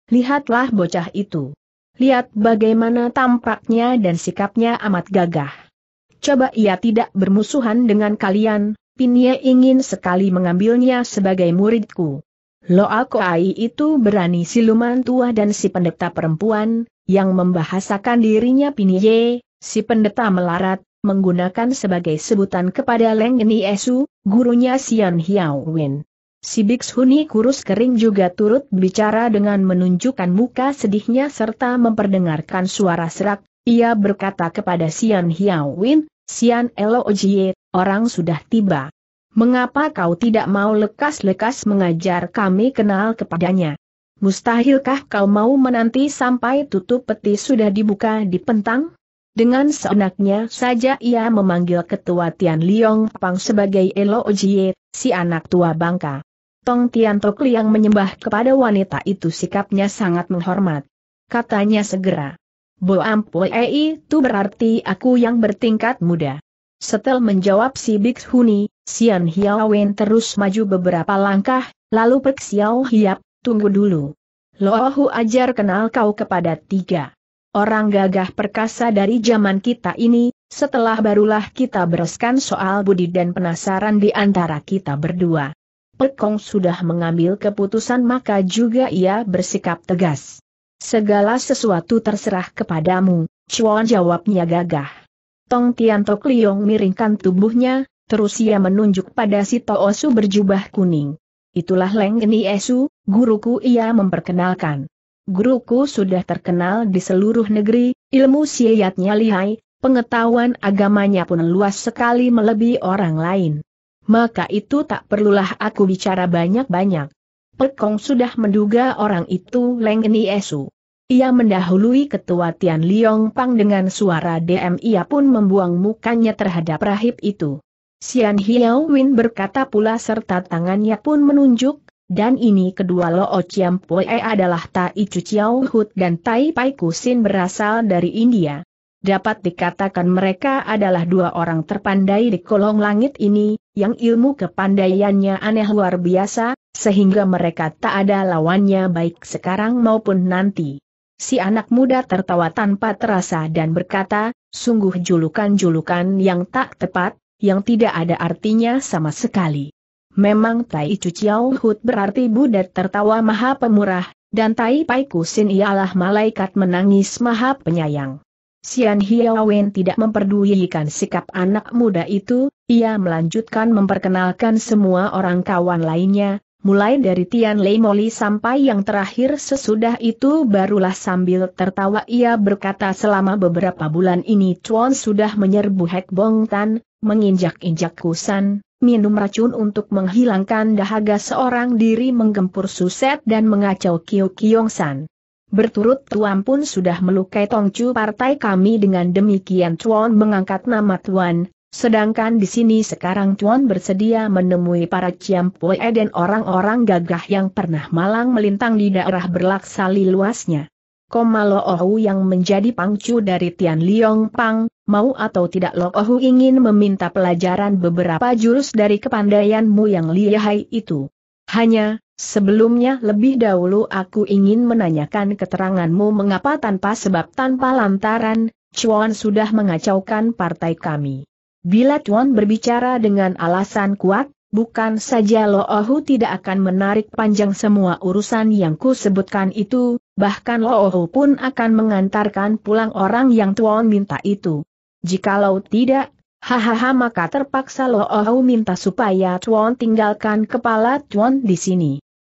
Lihatlah bocah itu. Lihat bagaimana tampaknya dan sikapnya amat gagah. Coba ia tidak bermusuhan dengan kalian, Pinye ingin sekali mengambilnya sebagai muridku. Lo aku Koai itu berani siluman tua dan si pendeta perempuan, yang membahasakan dirinya Pinye, si pendeta melarat, menggunakan sebagai sebutan kepada Leng Ni Esu, gurunya Sian Hiao Wen. Si Huni kurus kering juga turut bicara dengan menunjukkan muka sedihnya serta memperdengarkan suara serak, ia berkata kepada Sian Hiao Win, Sian Elo Ojie, orang sudah tiba. Mengapa kau tidak mau lekas-lekas mengajar kami kenal kepadanya? Mustahilkah kau mau menanti sampai tutup peti sudah dibuka di pentang? Dengan seenaknya saja ia memanggil ketua Tian Liong Pang sebagai Elo Ojie, si anak tua bangka. Tong Tian Tok Liang menyembah kepada wanita itu sikapnya sangat menghormat. Katanya segera. Bo Ei itu berarti aku yang bertingkat muda. Setel menjawab si Huni, Sian Hiawen terus maju beberapa langkah, lalu Pek Xiao Hiap, tunggu dulu. Lohu ajar kenal kau kepada tiga. Orang gagah perkasa dari zaman kita ini, setelah barulah kita bereskan soal budi dan penasaran di antara kita berdua. Pekong sudah mengambil keputusan maka juga ia bersikap tegas. Segala sesuatu terserah kepadamu, Chuan jawabnya gagah. Tong Tiantok Liong miringkan tubuhnya, terus ia menunjuk pada si Toosu berjubah kuning. Itulah Leng Geni Esu, guruku ia memperkenalkan. Guruku sudah terkenal di seluruh negeri, ilmu siatnya lihai, pengetahuan agamanya pun luas sekali melebihi orang lain maka itu tak perlulah aku bicara banyak-banyak. Pekong sudah menduga orang itu Leng Esu. Ia mendahului ketua Tian Liong Pang dengan suara DM ia pun membuang mukanya terhadap rahib itu. Xian Hiao Win berkata pula serta tangannya pun menunjuk, dan ini kedua Lo Chiam Poe adalah Tai Chu Chiao Hut dan Tai Pai Kusin berasal dari India. Dapat dikatakan mereka adalah dua orang terpandai di kolong langit ini, yang ilmu kepandaiannya aneh luar biasa, sehingga mereka tak ada lawannya baik sekarang maupun nanti. Si anak muda tertawa tanpa terasa dan berkata, sungguh julukan-julukan yang tak tepat, yang tidak ada artinya sama sekali. Memang Tai Chu Chiao Hut berarti budak tertawa maha pemurah, dan Tai Pai Kusin ialah malaikat menangis maha penyayang. Sian Hiawen tidak memperdulikan sikap anak muda itu, ia melanjutkan memperkenalkan semua orang kawan lainnya, mulai dari Tian Lei Moli sampai yang terakhir sesudah itu barulah sambil tertawa ia berkata selama beberapa bulan ini Chuan sudah menyerbu Hek Bong Tan, menginjak-injak kusan, minum racun untuk menghilangkan dahaga seorang diri menggempur suset dan mengacau Kiu Kiong San. Berturut Tuan pun sudah melukai Tongcu partai kami dengan demikian Chuan mengangkat nama Tuan, Sedangkan di sini sekarang Tuan bersedia menemui para Pue dan orang-orang gagah yang pernah malang melintang di daerah berlaksali luasnya. Lo Ohu yang menjadi pangcu dari Tian Liong Pang, mau atau tidak Lo Ohu ingin meminta pelajaran beberapa jurus dari kepandaianmu yang lihai itu. Hanya, sebelumnya lebih dahulu aku ingin menanyakan keteranganmu mengapa tanpa sebab tanpa lantaran, Chuan sudah mengacaukan partai kami. Bila Tuan berbicara dengan alasan kuat, bukan saja Lo Ohu tidak akan menarik panjang semua urusan yang ku sebutkan itu, bahkan Lo Ohu pun akan mengantarkan pulang orang yang Tuan minta itu. Jikalau tidak, hahaha maka terpaksa Lo Ohu minta supaya Tuan tinggalkan kepala Tuan di sini.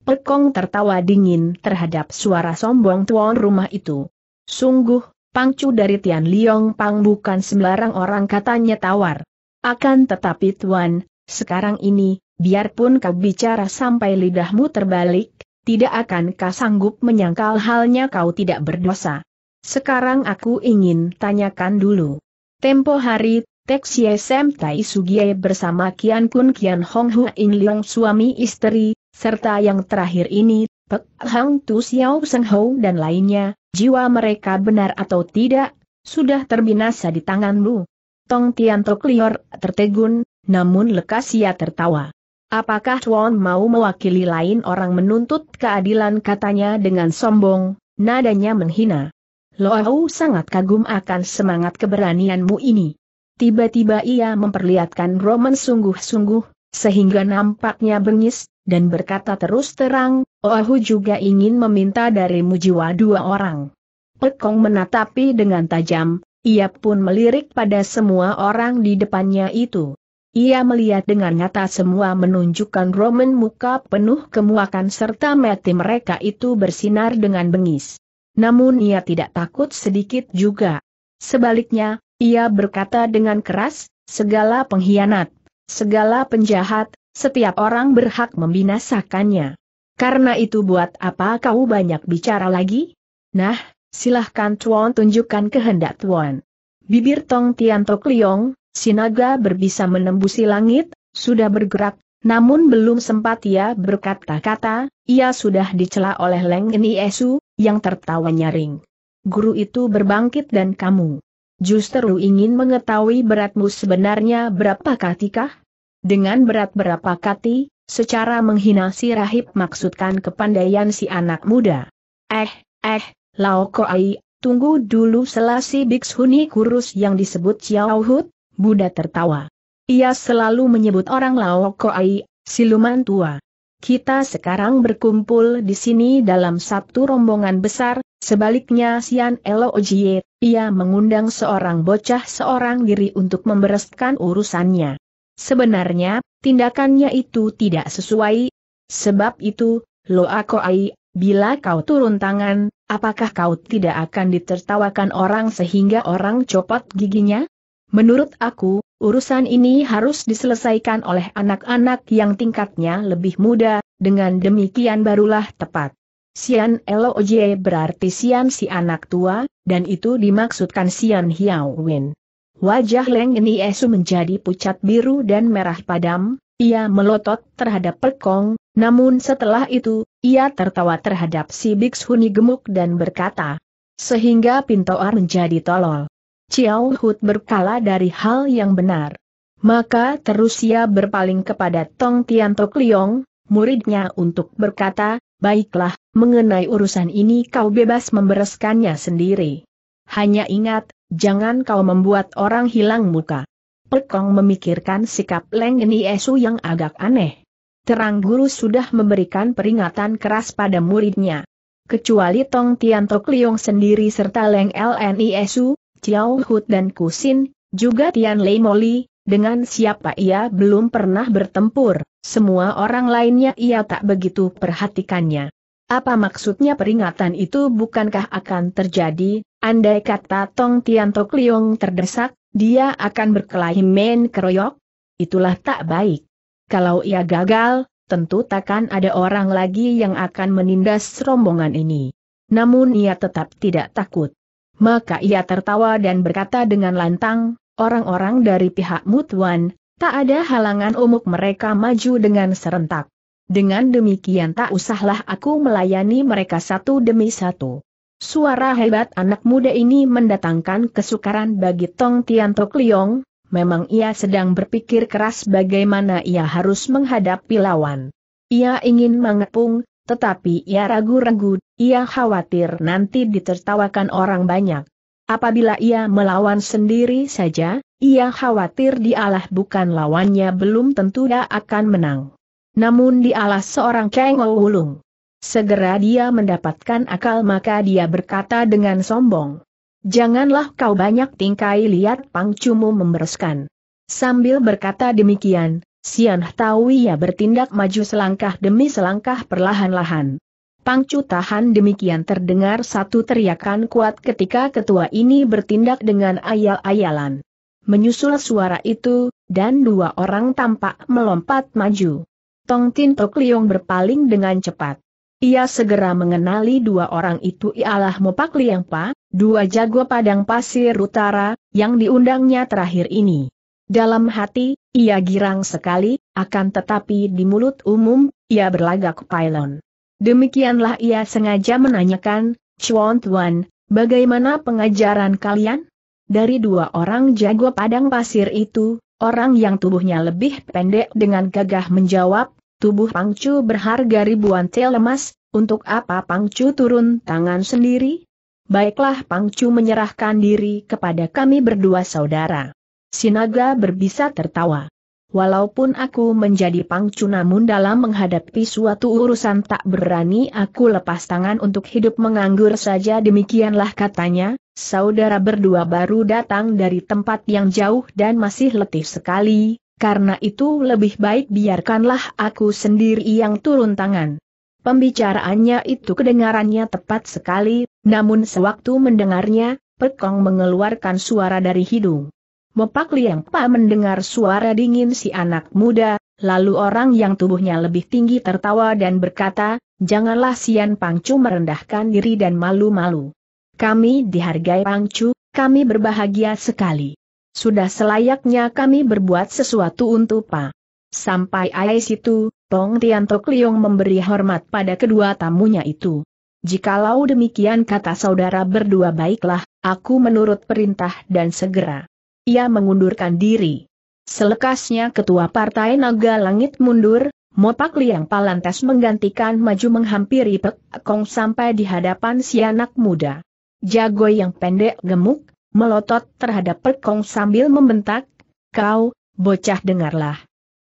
Pekong tertawa dingin terhadap suara sombong tuan rumah itu. Sungguh, Pangcu dari Tian Liong Pang bukan sembarang orang katanya tawar. Akan tetapi Tuan, sekarang ini, biarpun kau bicara sampai lidahmu terbalik, tidak akan kau sanggup menyangkal halnya kau tidak berdosa. Sekarang aku ingin tanyakan dulu. Tempo hari, Tek Xie Sem Tai Sugie bersama Kian Kun Kian Hong Hua In Liong suami istri, serta yang terakhir ini Pek Hang Tu Xiao Seng Hou dan lainnya, jiwa mereka benar atau tidak, sudah terbinasa di tanganmu. Tong Tian Tok Lior tertegun, namun lekas ia tertawa. Apakah Tuan mau mewakili lain orang menuntut keadilan katanya dengan sombong, nadanya menghina. Loau sangat kagum akan semangat keberanianmu ini. Tiba-tiba ia memperlihatkan Roman sungguh-sungguh, sehingga nampaknya bengis, dan berkata terus terang, Oahu juga ingin meminta dari jiwa dua orang. Pekong menatapi dengan tajam, ia pun melirik pada semua orang di depannya itu. Ia melihat dengan nyata semua menunjukkan Roman muka penuh kemuakan serta mati mereka itu bersinar dengan bengis. Namun ia tidak takut sedikit juga. Sebaliknya, ia berkata dengan keras, segala pengkhianat, segala penjahat, setiap orang berhak membinasakannya. Karena itu buat apa kau banyak bicara lagi? Nah, silahkan Tuan tunjukkan kehendak Tuan. Bibir Tong Tian Tok Liong, sinaga berbisa menembusi langit, sudah bergerak, namun belum sempat ia berkata-kata, ia sudah dicela oleh Leng Esu, yang tertawa nyaring. Guru itu berbangkit dan kamu justru ingin mengetahui beratmu sebenarnya berapa katikah? Dengan berat berapa kati, Secara menghina si rahib maksudkan kepandaian si anak muda. Eh, eh, Lao Koai, tunggu dulu selasi biksuni kurus yang disebut Xiao Hud, Buddha tertawa. Ia selalu menyebut orang Lao Koai, siluman tua. Kita sekarang berkumpul di sini dalam satu rombongan besar, sebaliknya Sian Elo Ojie, ia mengundang seorang bocah seorang diri untuk membereskan urusannya. Sebenarnya, tindakannya itu tidak sesuai. Sebab itu, aku ai, bila kau turun tangan, apakah kau tidak akan ditertawakan orang sehingga orang copot giginya? Menurut aku, urusan ini harus diselesaikan oleh anak-anak yang tingkatnya lebih muda, dengan demikian barulah tepat. Sian Loj berarti Sian si anak tua, dan itu dimaksudkan Sian Hiao Win. Wajah Leng Esu menjadi pucat biru dan merah padam, ia melotot terhadap Pekong, namun setelah itu, ia tertawa terhadap si Bikshuni gemuk dan berkata, sehingga Pintoar menjadi tolol. Ciao Hut berkala dari hal yang benar. Maka terus ia berpaling kepada Tong Tok Liong, muridnya untuk berkata, baiklah, mengenai urusan ini kau bebas membereskannya sendiri. Hanya ingat, jangan kau membuat orang hilang muka. Pekong memikirkan sikap Leng Niesu yang agak aneh. Terang guru sudah memberikan peringatan keras pada muridnya. Kecuali Tong Tian Tok Liong sendiri serta Leng LNI Esu, Chiao Hut dan Kusin, juga Tian Lei Moli, dengan siapa ia belum pernah bertempur, semua orang lainnya ia tak begitu perhatikannya. Apa maksudnya peringatan itu bukankah akan terjadi, andai kata Tong Tianto Liong terdesak, dia akan berkelahi main keroyok? Itulah tak baik. Kalau ia gagal, tentu takkan ada orang lagi yang akan menindas rombongan ini. Namun ia tetap tidak takut. Maka ia tertawa dan berkata dengan lantang, orang-orang dari pihak Mutuan, tak ada halangan umuk mereka maju dengan serentak. Dengan demikian tak usahlah aku melayani mereka satu demi satu. Suara hebat anak muda ini mendatangkan kesukaran bagi Tong Tian Tok memang ia sedang berpikir keras bagaimana ia harus menghadapi lawan. Ia ingin mengepung, tetapi ia ragu-ragu, ia khawatir nanti ditertawakan orang banyak. Apabila ia melawan sendiri saja, ia khawatir dialah bukan lawannya belum tentu dia akan menang. Namun di alas seorang Kang Wulung. Segera dia mendapatkan akal maka dia berkata dengan sombong. Janganlah kau banyak tingkai lihat pangcumu membereskan. Sambil berkata demikian, Sian ia bertindak maju selangkah demi selangkah perlahan-lahan. Pangcu tahan demikian terdengar satu teriakan kuat ketika ketua ini bertindak dengan ayal-ayalan. Menyusul suara itu, dan dua orang tampak melompat maju. Tong Tin Tok Liong berpaling dengan cepat. Ia segera mengenali dua orang itu ialah Mopak Liang Pa, dua jago padang pasir utara, yang diundangnya terakhir ini. Dalam hati, ia girang sekali, akan tetapi di mulut umum, ia berlagak pylon. Demikianlah ia sengaja menanyakan, Chuan Tuan, bagaimana pengajaran kalian? Dari dua orang jago padang pasir itu, Orang yang tubuhnya lebih pendek dengan gagah menjawab, tubuh Pangcu berharga ribuan tel lemas, untuk apa Pangcu turun tangan sendiri? Baiklah Pangcu menyerahkan diri kepada kami berdua saudara. Sinaga berbisa tertawa. Walaupun aku menjadi pangcu namun dalam menghadapi suatu urusan tak berani aku lepas tangan untuk hidup menganggur saja demikianlah katanya, saudara berdua baru datang dari tempat yang jauh dan masih letih sekali, karena itu lebih baik biarkanlah aku sendiri yang turun tangan. Pembicaraannya itu kedengarannya tepat sekali, namun sewaktu mendengarnya, Pekong mengeluarkan suara dari hidung. Mopak Liang Pa mendengar suara dingin si anak muda, lalu orang yang tubuhnya lebih tinggi tertawa dan berkata, janganlah Sian Pangcu merendahkan diri dan malu-malu. Kami dihargai Pangcu, kami berbahagia sekali. Sudah selayaknya kami berbuat sesuatu untuk Pa. Sampai ayah situ, Tong Tiantok Liong memberi hormat pada kedua tamunya itu. Jikalau demikian kata saudara berdua baiklah, aku menurut perintah dan segera. Ia mengundurkan diri. Selekasnya ketua partai Naga Langit mundur, Mopak Liang Palantes menggantikan maju menghampiri Pek Kong sampai di hadapan si anak muda. Jago yang pendek gemuk, melotot terhadap Pek Kong sambil membentak, Kau, bocah dengarlah.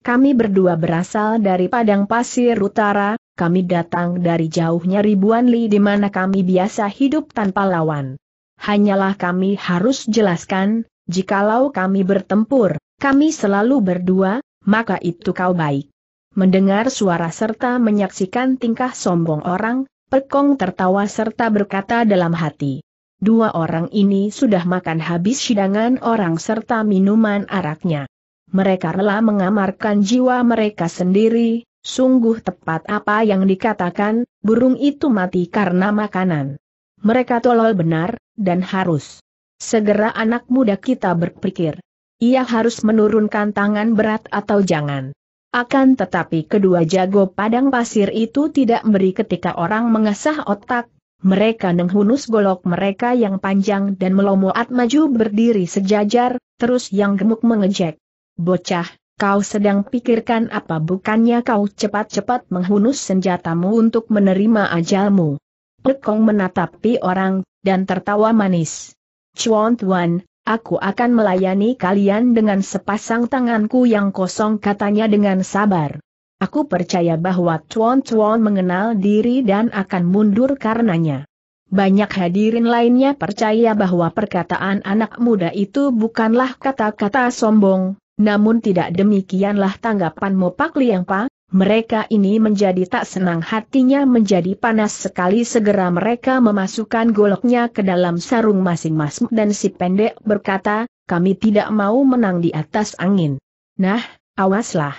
Kami berdua berasal dari padang pasir utara, kami datang dari jauhnya ribuan li di mana kami biasa hidup tanpa lawan. Hanyalah kami harus jelaskan, jikalau kami bertempur, kami selalu berdua, maka itu kau baik. Mendengar suara serta menyaksikan tingkah sombong orang, Pekong tertawa serta berkata dalam hati. Dua orang ini sudah makan habis hidangan orang serta minuman araknya. Mereka rela mengamarkan jiwa mereka sendiri, sungguh tepat apa yang dikatakan, burung itu mati karena makanan. Mereka tolol benar, dan harus Segera anak muda kita berpikir. Ia harus menurunkan tangan berat atau jangan. Akan tetapi kedua jago padang pasir itu tidak beri ketika orang mengasah otak, mereka menghunus golok mereka yang panjang dan melomoat maju berdiri sejajar, terus yang gemuk mengejek. Bocah, kau sedang pikirkan apa bukannya kau cepat-cepat menghunus senjatamu untuk menerima ajalmu. Pekong menatapi orang, dan tertawa manis. Chuan Tuan, aku akan melayani kalian dengan sepasang tanganku yang kosong katanya dengan sabar. Aku percaya bahwa Chuan Chuan mengenal diri dan akan mundur karenanya. Banyak hadirin lainnya percaya bahwa perkataan anak muda itu bukanlah kata-kata sombong, namun tidak demikianlah tanggapan Mopak Pak? Mereka ini menjadi tak senang hatinya menjadi panas sekali segera mereka memasukkan goloknya ke dalam sarung masing-masing dan si pendek berkata, kami tidak mau menang di atas angin. Nah, awaslah.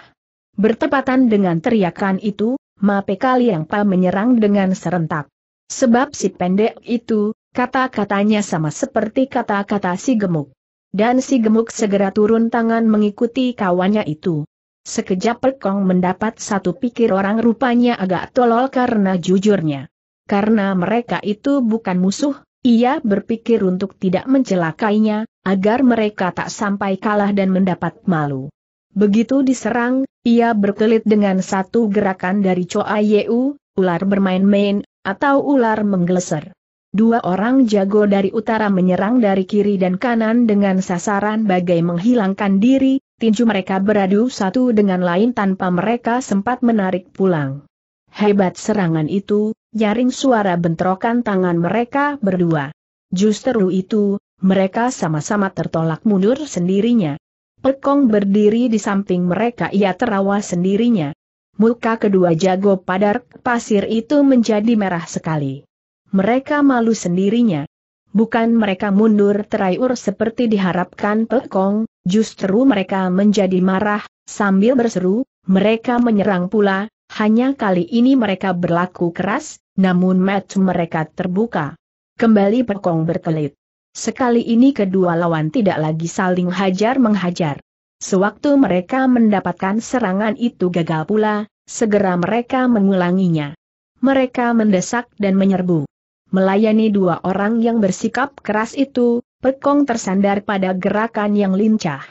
Bertepatan dengan teriakan itu, yang pa menyerang dengan serentak. Sebab si pendek itu, kata-katanya sama seperti kata-kata si gemuk. Dan si gemuk segera turun tangan mengikuti kawannya itu. Sekejap Pekong mendapat satu pikir orang rupanya agak tolol karena jujurnya. Karena mereka itu bukan musuh, ia berpikir untuk tidak mencelakainya, agar mereka tak sampai kalah dan mendapat malu. Begitu diserang, ia berkelit dengan satu gerakan dari Choa Yeu, ular bermain-main, atau ular menggeleser. Dua orang jago dari utara menyerang dari kiri dan kanan dengan sasaran bagai menghilangkan diri, tinju mereka beradu satu dengan lain tanpa mereka sempat menarik pulang. Hebat serangan itu, nyaring suara bentrokan tangan mereka berdua. Justru itu, mereka sama-sama tertolak mundur sendirinya. Pekong berdiri di samping mereka ia terawa sendirinya. Muka kedua jago padar pasir itu menjadi merah sekali. Mereka malu sendirinya. Bukan mereka mundur terayur seperti diharapkan Pekong, justru mereka menjadi marah, sambil berseru, mereka menyerang pula, hanya kali ini mereka berlaku keras, namun match mereka terbuka. Kembali Pekong berkelit. Sekali ini kedua lawan tidak lagi saling hajar-menghajar. Sewaktu mereka mendapatkan serangan itu gagal pula, segera mereka mengulanginya. Mereka mendesak dan menyerbu. Melayani dua orang yang bersikap keras itu, Pekong tersandar pada gerakan yang lincah.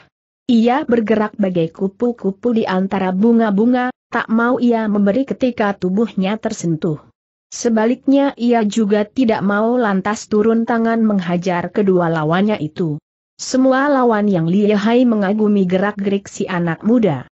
Ia bergerak bagai kupu-kupu di antara bunga-bunga, tak mau ia memberi ketika tubuhnya tersentuh. Sebaliknya ia juga tidak mau lantas turun tangan menghajar kedua lawannya itu. Semua lawan yang lihai mengagumi gerak-gerik si anak muda.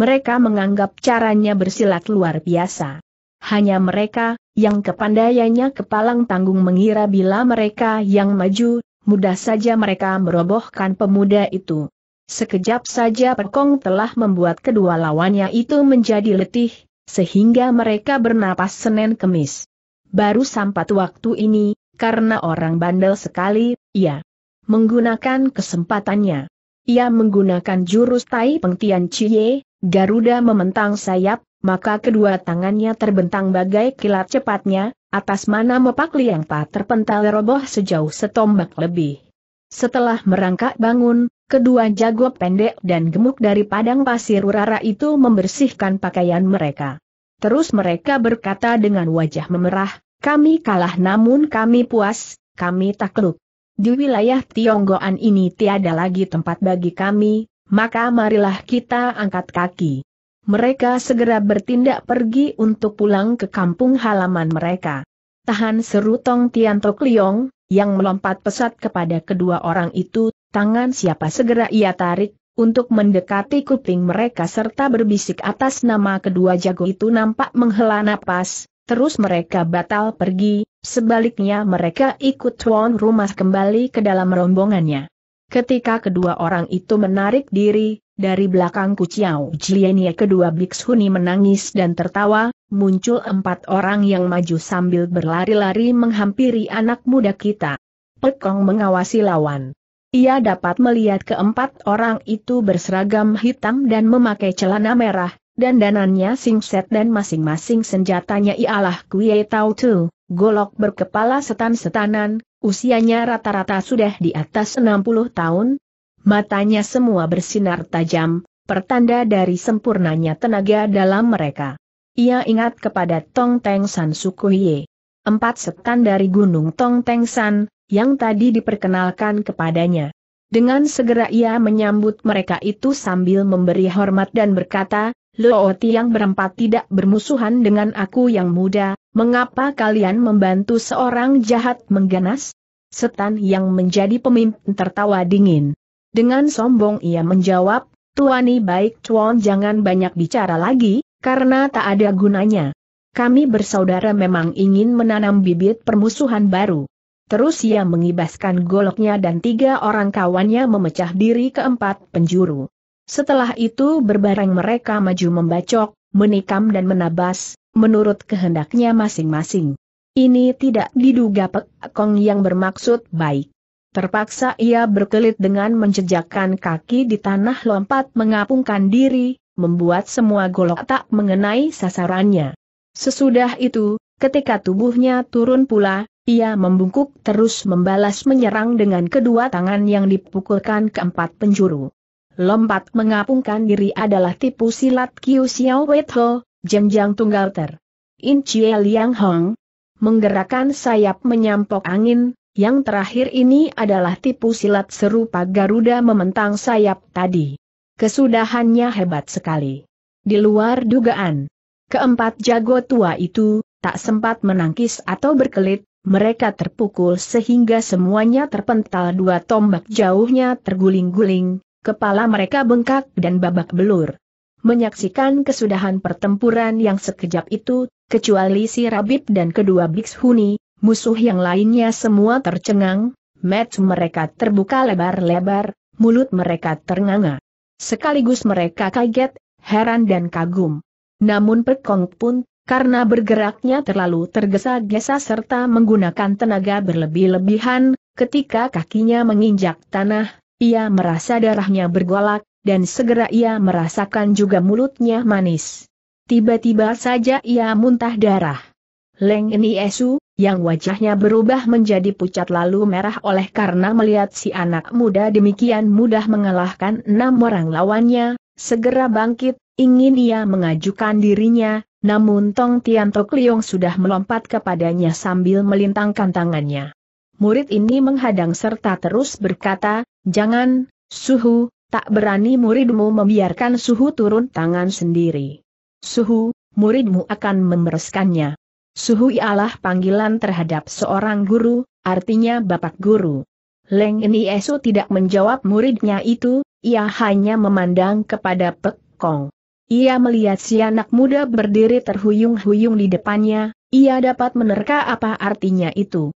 Mereka menganggap caranya bersilat luar biasa. Hanya mereka, yang kepandaiannya kepalang tanggung mengira bila mereka yang maju, mudah saja mereka merobohkan pemuda itu. Sekejap saja Perkong telah membuat kedua lawannya itu menjadi letih, sehingga mereka bernapas senen Kemis. Baru sampat waktu ini, karena orang bandel sekali, ia menggunakan kesempatannya. Ia menggunakan jurus tai pengtian cie, Garuda mementang sayap, maka kedua tangannya terbentang bagai kilat cepatnya, atas mana mepak liang pa terpental roboh sejauh setombak lebih. Setelah merangkak bangun, kedua jago pendek dan gemuk dari padang pasir urara itu membersihkan pakaian mereka. Terus mereka berkata dengan wajah memerah, kami kalah namun kami puas, kami takluk. Di wilayah Tionggoan ini tiada lagi tempat bagi kami, maka marilah kita angkat kaki mereka segera bertindak pergi untuk pulang ke kampung halaman mereka. Tahan seru Tong Tian Tok Liong, yang melompat pesat kepada kedua orang itu, tangan siapa segera ia tarik, untuk mendekati kuping mereka serta berbisik atas nama kedua jago itu nampak menghela napas, terus mereka batal pergi, sebaliknya mereka ikut tuan rumah kembali ke dalam rombongannya. Ketika kedua orang itu menarik diri, dari belakang Kuciao Jilienye kedua biksuni menangis dan tertawa, muncul empat orang yang maju sambil berlari-lari menghampiri anak muda kita. Pekong mengawasi lawan. Ia dapat melihat keempat orang itu berseragam hitam dan memakai celana merah, dan danannya singset dan masing-masing senjatanya ialah Kuei Tau Tu, golok berkepala setan-setanan, usianya rata-rata sudah di atas 60 tahun, Matanya semua bersinar tajam, pertanda dari sempurnanya tenaga dalam mereka. Ia ingat kepada Tong Teng San Sukuhye. Empat setan dari Gunung Tong Teng San, yang tadi diperkenalkan kepadanya. Dengan segera ia menyambut mereka itu sambil memberi hormat dan berkata, Looti yang berempat tidak bermusuhan dengan aku yang muda, mengapa kalian membantu seorang jahat mengganas? Setan yang menjadi pemimpin tertawa dingin. Dengan sombong ia menjawab, Tuani baik chuan jangan banyak bicara lagi, karena tak ada gunanya. Kami bersaudara memang ingin menanam bibit permusuhan baru. Terus ia mengibaskan goloknya dan tiga orang kawannya memecah diri ke empat penjuru. Setelah itu berbareng mereka maju membacok, menikam dan menabas, menurut kehendaknya masing-masing. Ini tidak diduga Pek Kong yang bermaksud baik. Terpaksa ia berkelit dengan menjejakkan kaki di tanah lompat mengapungkan diri, membuat semua golok tak mengenai sasarannya. Sesudah itu, ketika tubuhnya turun pula, ia membungkuk terus membalas menyerang dengan kedua tangan yang dipukulkan keempat penjuru. Lompat mengapungkan diri adalah tipu silat Kiu Xiao wei Ho, jenjang tunggal ter. In Chie Liang Hong, menggerakkan sayap menyampok angin, yang terakhir ini adalah tipu silat serupa Garuda mementang sayap tadi. Kesudahannya hebat sekali. Di luar dugaan. Keempat jago tua itu, tak sempat menangkis atau berkelit, mereka terpukul sehingga semuanya terpental dua tombak jauhnya terguling-guling, kepala mereka bengkak dan babak belur. Menyaksikan kesudahan pertempuran yang sekejap itu, kecuali si Rabib dan kedua Bixhuni. Musuh yang lainnya semua tercengang, match mereka terbuka lebar-lebar, mulut mereka ternganga. Sekaligus mereka kaget, heran dan kagum. Namun Pekong pun, karena bergeraknya terlalu tergesa-gesa serta menggunakan tenaga berlebih-lebihan, ketika kakinya menginjak tanah, ia merasa darahnya bergolak, dan segera ia merasakan juga mulutnya manis. Tiba-tiba saja ia muntah darah. Leng Esu, yang wajahnya berubah menjadi pucat lalu merah oleh karena melihat si anak muda demikian mudah mengalahkan enam orang lawannya, segera bangkit, ingin ia mengajukan dirinya, namun Tong Tian Tok Liong sudah melompat kepadanya sambil melintangkan tangannya. Murid ini menghadang serta terus berkata, Jangan, Suhu, tak berani muridmu membiarkan Suhu turun tangan sendiri. Suhu, muridmu akan memereskannya. Suhu ialah panggilan terhadap seorang guru, artinya bapak guru. Leng ini Esu tidak menjawab muridnya itu, ia hanya memandang kepada Pek Kong. Ia melihat si anak muda berdiri terhuyung-huyung di depannya, ia dapat menerka apa artinya itu.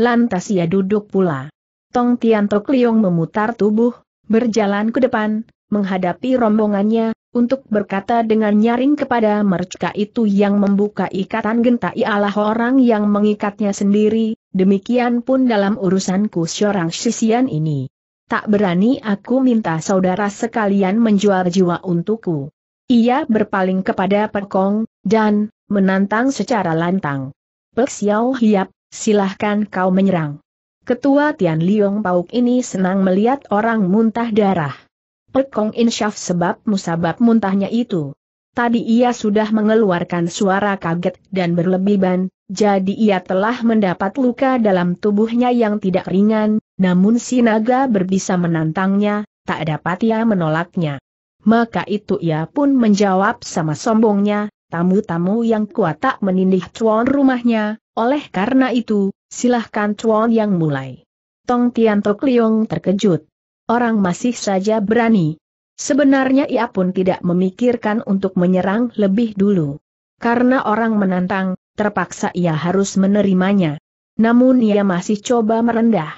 Lantas ia duduk pula. Tong Tian Tok Liong memutar tubuh, berjalan ke depan, menghadapi rombongannya, untuk berkata dengan nyaring kepada mercka itu yang membuka ikatan genta ialah orang yang mengikatnya sendiri, demikian pun dalam urusanku seorang sisian ini. Tak berani aku minta saudara sekalian menjual jiwa untukku. Ia berpaling kepada Perkong, dan menantang secara lantang. Pek Xiao Hiap, silahkan kau menyerang. Ketua Tian Liong Pauk ini senang melihat orang muntah darah. Pekong insyaf sebab musabab muntahnya itu. Tadi ia sudah mengeluarkan suara kaget dan berlebihan, jadi ia telah mendapat luka dalam tubuhnya yang tidak ringan, namun si naga berbisa menantangnya, tak dapat ia menolaknya. Maka itu ia pun menjawab sama sombongnya, tamu-tamu yang kuat tak menindih cuan rumahnya, oleh karena itu, silahkan cuan yang mulai. Tong Tian Tok Liong terkejut orang masih saja berani. Sebenarnya ia pun tidak memikirkan untuk menyerang lebih dulu. Karena orang menantang, terpaksa ia harus menerimanya. Namun ia masih coba merendah.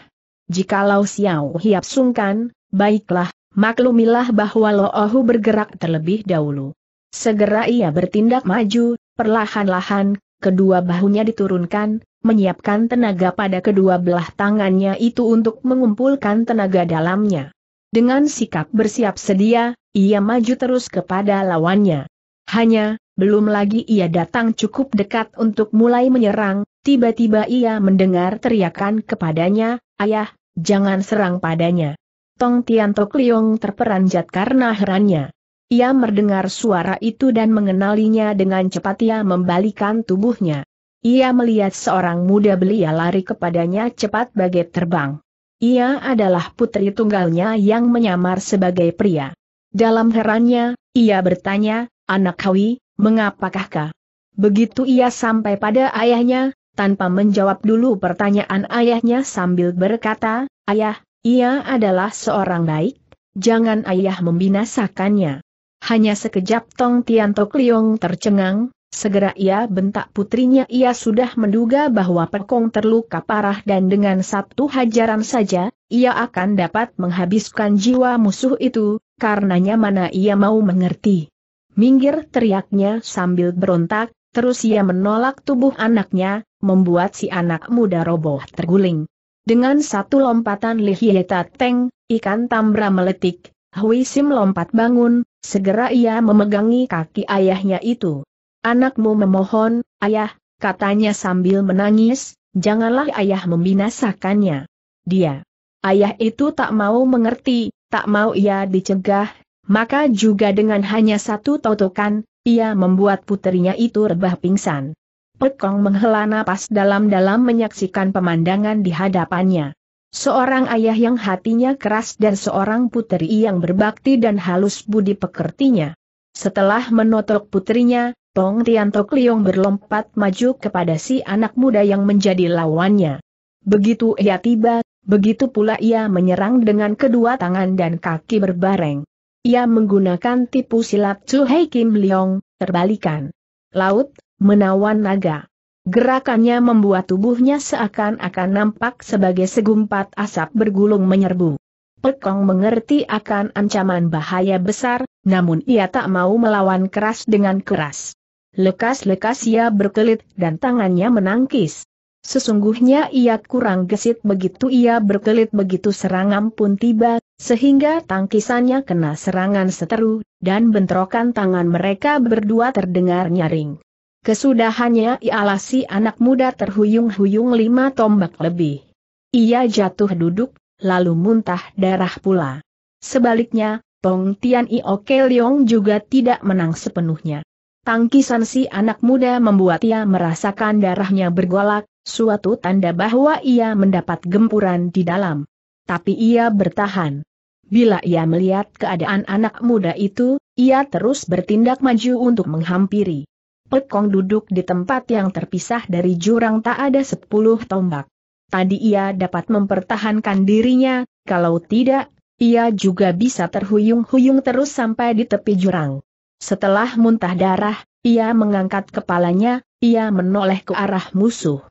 Jikalau Xiao Hiap sungkan, baiklah, maklumilah bahwa Loohu bergerak terlebih dahulu. Segera ia bertindak maju, perlahan-lahan, kedua bahunya diturunkan, menyiapkan tenaga pada kedua belah tangannya itu untuk mengumpulkan tenaga dalamnya. Dengan sikap bersiap sedia, ia maju terus kepada lawannya. Hanya, belum lagi ia datang cukup dekat untuk mulai menyerang, tiba-tiba ia mendengar teriakan kepadanya, Ayah, jangan serang padanya. Tong Tiantok Liong terperanjat karena herannya. Ia mendengar suara itu dan mengenalinya dengan cepat ia membalikan tubuhnya. Ia melihat seorang muda belia lari kepadanya cepat bagai terbang. Ia adalah putri tunggalnya yang menyamar sebagai pria. Dalam herannya, ia bertanya, Anak Hawi, mengapakah kah? Begitu ia sampai pada ayahnya, tanpa menjawab dulu pertanyaan ayahnya sambil berkata, Ayah, ia adalah seorang baik, jangan ayah membinasakannya. Hanya sekejap Tong Tianto Kliong tercengang, Segera ia bentak putrinya ia sudah menduga bahwa Pekong terluka parah dan dengan satu hajaran saja, ia akan dapat menghabiskan jiwa musuh itu, karenanya mana ia mau mengerti. Minggir teriaknya sambil berontak, terus ia menolak tubuh anaknya, membuat si anak muda roboh terguling. Dengan satu lompatan lihieta teng, ikan tambra meletik, Hui Sim lompat bangun, segera ia memegangi kaki ayahnya itu. Anakmu memohon, ayah, katanya sambil menangis, janganlah ayah membinasakannya. Dia. Ayah itu tak mau mengerti, tak mau ia dicegah, maka juga dengan hanya satu totokan, ia membuat putrinya itu rebah pingsan. Pekong menghela napas dalam-dalam menyaksikan pemandangan di hadapannya. Seorang ayah yang hatinya keras dan seorang putri yang berbakti dan halus budi pekertinya. Setelah menotok putrinya, Tong Tiantok Liong berlompat maju kepada si anak muda yang menjadi lawannya. Begitu ia tiba, begitu pula ia menyerang dengan kedua tangan dan kaki berbareng. Ia menggunakan tipu silat Chu Hei Kim Liong, terbalikan. Laut, menawan naga. Gerakannya membuat tubuhnya seakan-akan nampak sebagai segumpat asap bergulung menyerbu. Pekong mengerti akan ancaman bahaya besar, namun ia tak mau melawan keras dengan keras. Lekas-lekas ia berkelit dan tangannya menangkis. Sesungguhnya ia kurang gesit begitu ia berkelit begitu serangan pun tiba, sehingga tangkisannya kena serangan seteru, dan bentrokan tangan mereka berdua terdengar nyaring. Kesudahannya ialah si anak muda terhuyung-huyung lima tombak lebih. Ia jatuh duduk, lalu muntah darah pula. Sebaliknya, Tong Tian Ioke Leong juga tidak menang sepenuhnya. Tangkisan si anak muda membuat ia merasakan darahnya bergolak, suatu tanda bahwa ia mendapat gempuran di dalam. Tapi ia bertahan. Bila ia melihat keadaan anak muda itu, ia terus bertindak maju untuk menghampiri. Pekong duduk di tempat yang terpisah dari jurang tak ada sepuluh tombak. Tadi ia dapat mempertahankan dirinya, kalau tidak, ia juga bisa terhuyung-huyung terus sampai di tepi jurang. Setelah muntah darah, ia mengangkat kepalanya, ia menoleh ke arah musuh.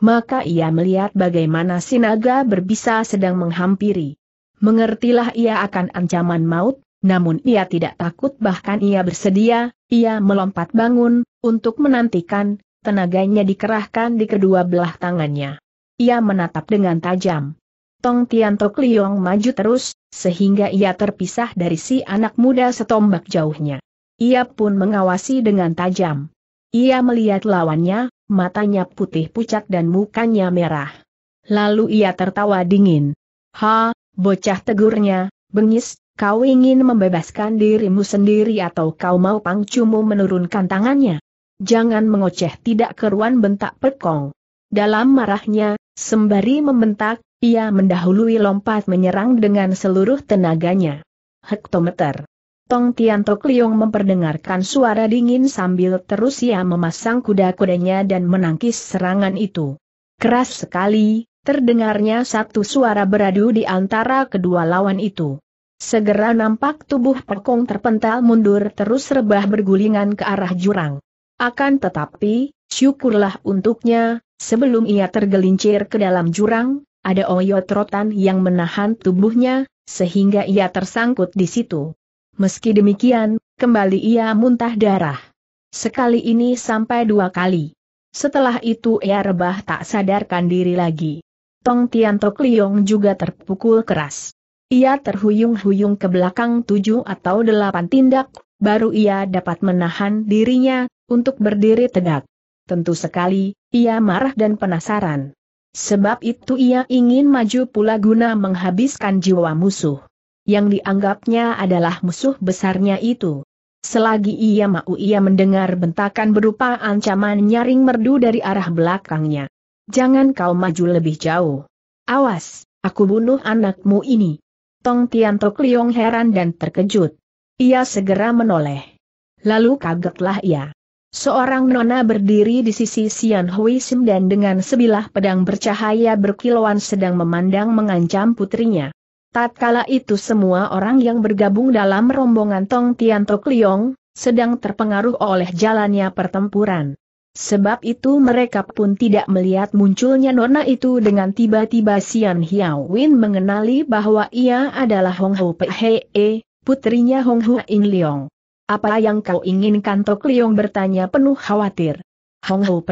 Maka ia melihat bagaimana sinaga berbisa sedang menghampiri. Mengertilah ia akan ancaman maut, namun ia tidak takut bahkan ia bersedia, ia melompat bangun, untuk menantikan, tenaganya dikerahkan di kedua belah tangannya. Ia menatap dengan tajam. Tong Tiantok Liong maju terus, sehingga ia terpisah dari si anak muda setombak jauhnya. Ia pun mengawasi dengan tajam. Ia melihat lawannya, matanya putih pucat dan mukanya merah. Lalu ia tertawa dingin. Ha, bocah tegurnya, bengis, kau ingin membebaskan dirimu sendiri atau kau mau pangcumu menurunkan tangannya? Jangan mengoceh tidak keruan bentak pekong. Dalam marahnya, sembari membentak, ia mendahului lompat menyerang dengan seluruh tenaganya. Hektometer Tong Tok Liong memperdengarkan suara dingin sambil terus ia memasang kuda-kudanya dan menangkis serangan itu. Keras sekali, terdengarnya satu suara beradu di antara kedua lawan itu. Segera nampak tubuh Perkong terpental mundur terus rebah bergulingan ke arah jurang. Akan tetapi, syukurlah untuknya, sebelum ia tergelincir ke dalam jurang, ada oyot rotan yang menahan tubuhnya, sehingga ia tersangkut di situ. Meski demikian, kembali ia muntah darah. Sekali ini sampai dua kali. Setelah itu ia rebah tak sadarkan diri lagi. Tong Tiantok Liong juga terpukul keras. Ia terhuyung-huyung ke belakang tujuh atau delapan tindak, baru ia dapat menahan dirinya, untuk berdiri tegak. Tentu sekali, ia marah dan penasaran. Sebab itu ia ingin maju pula guna menghabiskan jiwa musuh yang dianggapnya adalah musuh besarnya itu. Selagi ia mau ia mendengar bentakan berupa ancaman nyaring merdu dari arah belakangnya. Jangan kau maju lebih jauh. Awas, aku bunuh anakmu ini. Tong Tian Tok heran dan terkejut. Ia segera menoleh. Lalu kagetlah ia. Seorang nona berdiri di sisi Sian Hui Sim dan dengan sebilah pedang bercahaya berkilauan sedang memandang mengancam putrinya. Tatkala itu semua orang yang bergabung dalam rombongan Tong Tian Tok Liong, sedang terpengaruh oleh jalannya pertempuran. Sebab itu mereka pun tidak melihat munculnya nona itu dengan tiba-tiba Sian Hiao Win mengenali bahwa ia adalah Hong Ho Phee, putrinya Hong Hu In Leong. Apa yang kau inginkan Tok Liong bertanya penuh khawatir. Hong Ho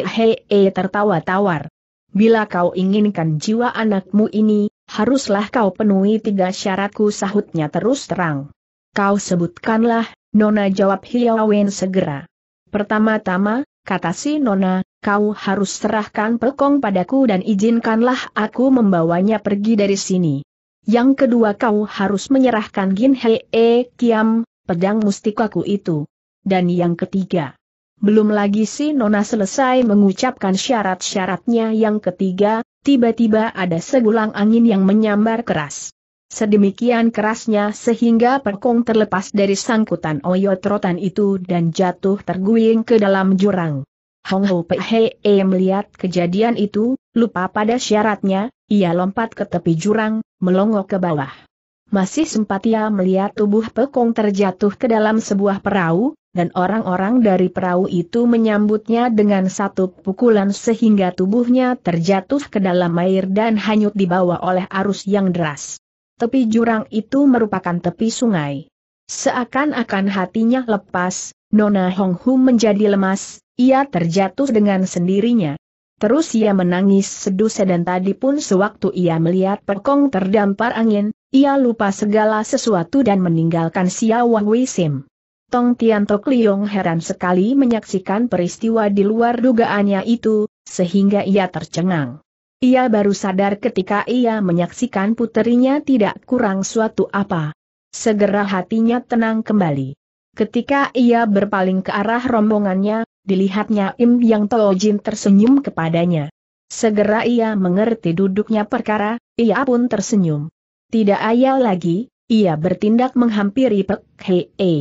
e tertawa tawar. Bila kau inginkan jiwa anakmu ini, haruslah kau penuhi tiga syaratku sahutnya terus terang. Kau sebutkanlah, Nona jawab Hiawen segera. Pertama-tama, kata si Nona, kau harus serahkan pekong padaku dan izinkanlah aku membawanya pergi dari sini. Yang kedua kau harus menyerahkan Gin Hei e Kiam, pedang mustikaku itu. Dan yang ketiga. Belum lagi si Nona selesai mengucapkan syarat-syaratnya yang ketiga, Tiba-tiba ada segulang angin yang menyambar keras. Sedemikian kerasnya sehingga perkong terlepas dari sangkutan oyot rotan itu dan jatuh terguling ke dalam jurang. Hong Ho e melihat kejadian itu, lupa pada syaratnya, ia lompat ke tepi jurang, melongo ke bawah. Masih sempat ia melihat tubuh Pekong terjatuh ke dalam sebuah perahu, dan orang-orang dari perahu itu menyambutnya dengan satu pukulan sehingga tubuhnya terjatuh ke dalam air dan hanyut dibawa oleh arus yang deras. Tepi jurang itu merupakan tepi sungai. Seakan-akan hatinya lepas, Nona Hong Hu menjadi lemas, ia terjatuh dengan sendirinya. Terus ia menangis seduh sedan tadi pun sewaktu ia melihat perkong terdampar angin, ia lupa segala sesuatu dan meninggalkan Xiao Wei Sim. Tong Tianto Liong heran sekali menyaksikan peristiwa di luar dugaannya itu, sehingga ia tercengang. Ia baru sadar ketika ia menyaksikan puterinya tidak kurang suatu apa. Segera hatinya tenang kembali. Ketika ia berpaling ke arah rombongannya, dilihatnya Im Yang Toojin tersenyum kepadanya. Segera ia mengerti duduknya perkara, ia pun tersenyum. Tidak ayal lagi, ia bertindak menghampiri Pek Hei. E.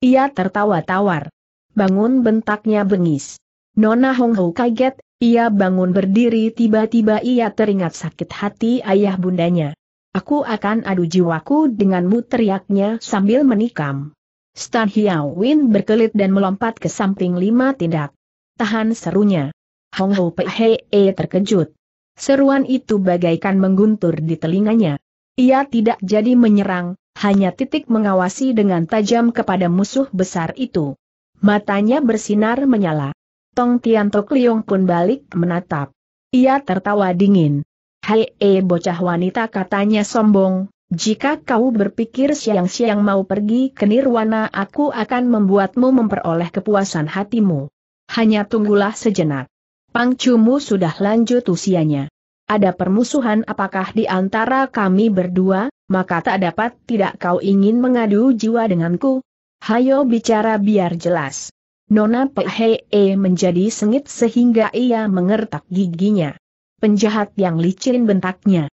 Ia tertawa tawar. Bangun bentaknya bengis. Nona Hong Hou kaget, ia bangun berdiri tiba-tiba ia teringat sakit hati ayah bundanya. Aku akan adu jiwaku denganmu teriaknya sambil menikam. Stan Hiao Win berkelit dan melompat ke samping lima tindak. Tahan serunya. Hong Ho e terkejut. Seruan itu bagaikan mengguntur di telinganya. Ia tidak jadi menyerang, hanya titik mengawasi dengan tajam kepada musuh besar itu. Matanya bersinar menyala. Tong Tianto Liong pun balik menatap. Ia tertawa dingin. Hai, e bocah wanita katanya sombong, jika kau berpikir siang-siang mau pergi ke Nirwana aku akan membuatmu memperoleh kepuasan hatimu. Hanya tunggulah sejenak. Pangcumu sudah lanjut usianya ada permusuhan apakah di antara kami berdua, maka tak dapat tidak kau ingin mengadu jiwa denganku? Hayo bicara biar jelas. Nona Pehe e menjadi sengit sehingga ia mengertak giginya. Penjahat yang licin bentaknya.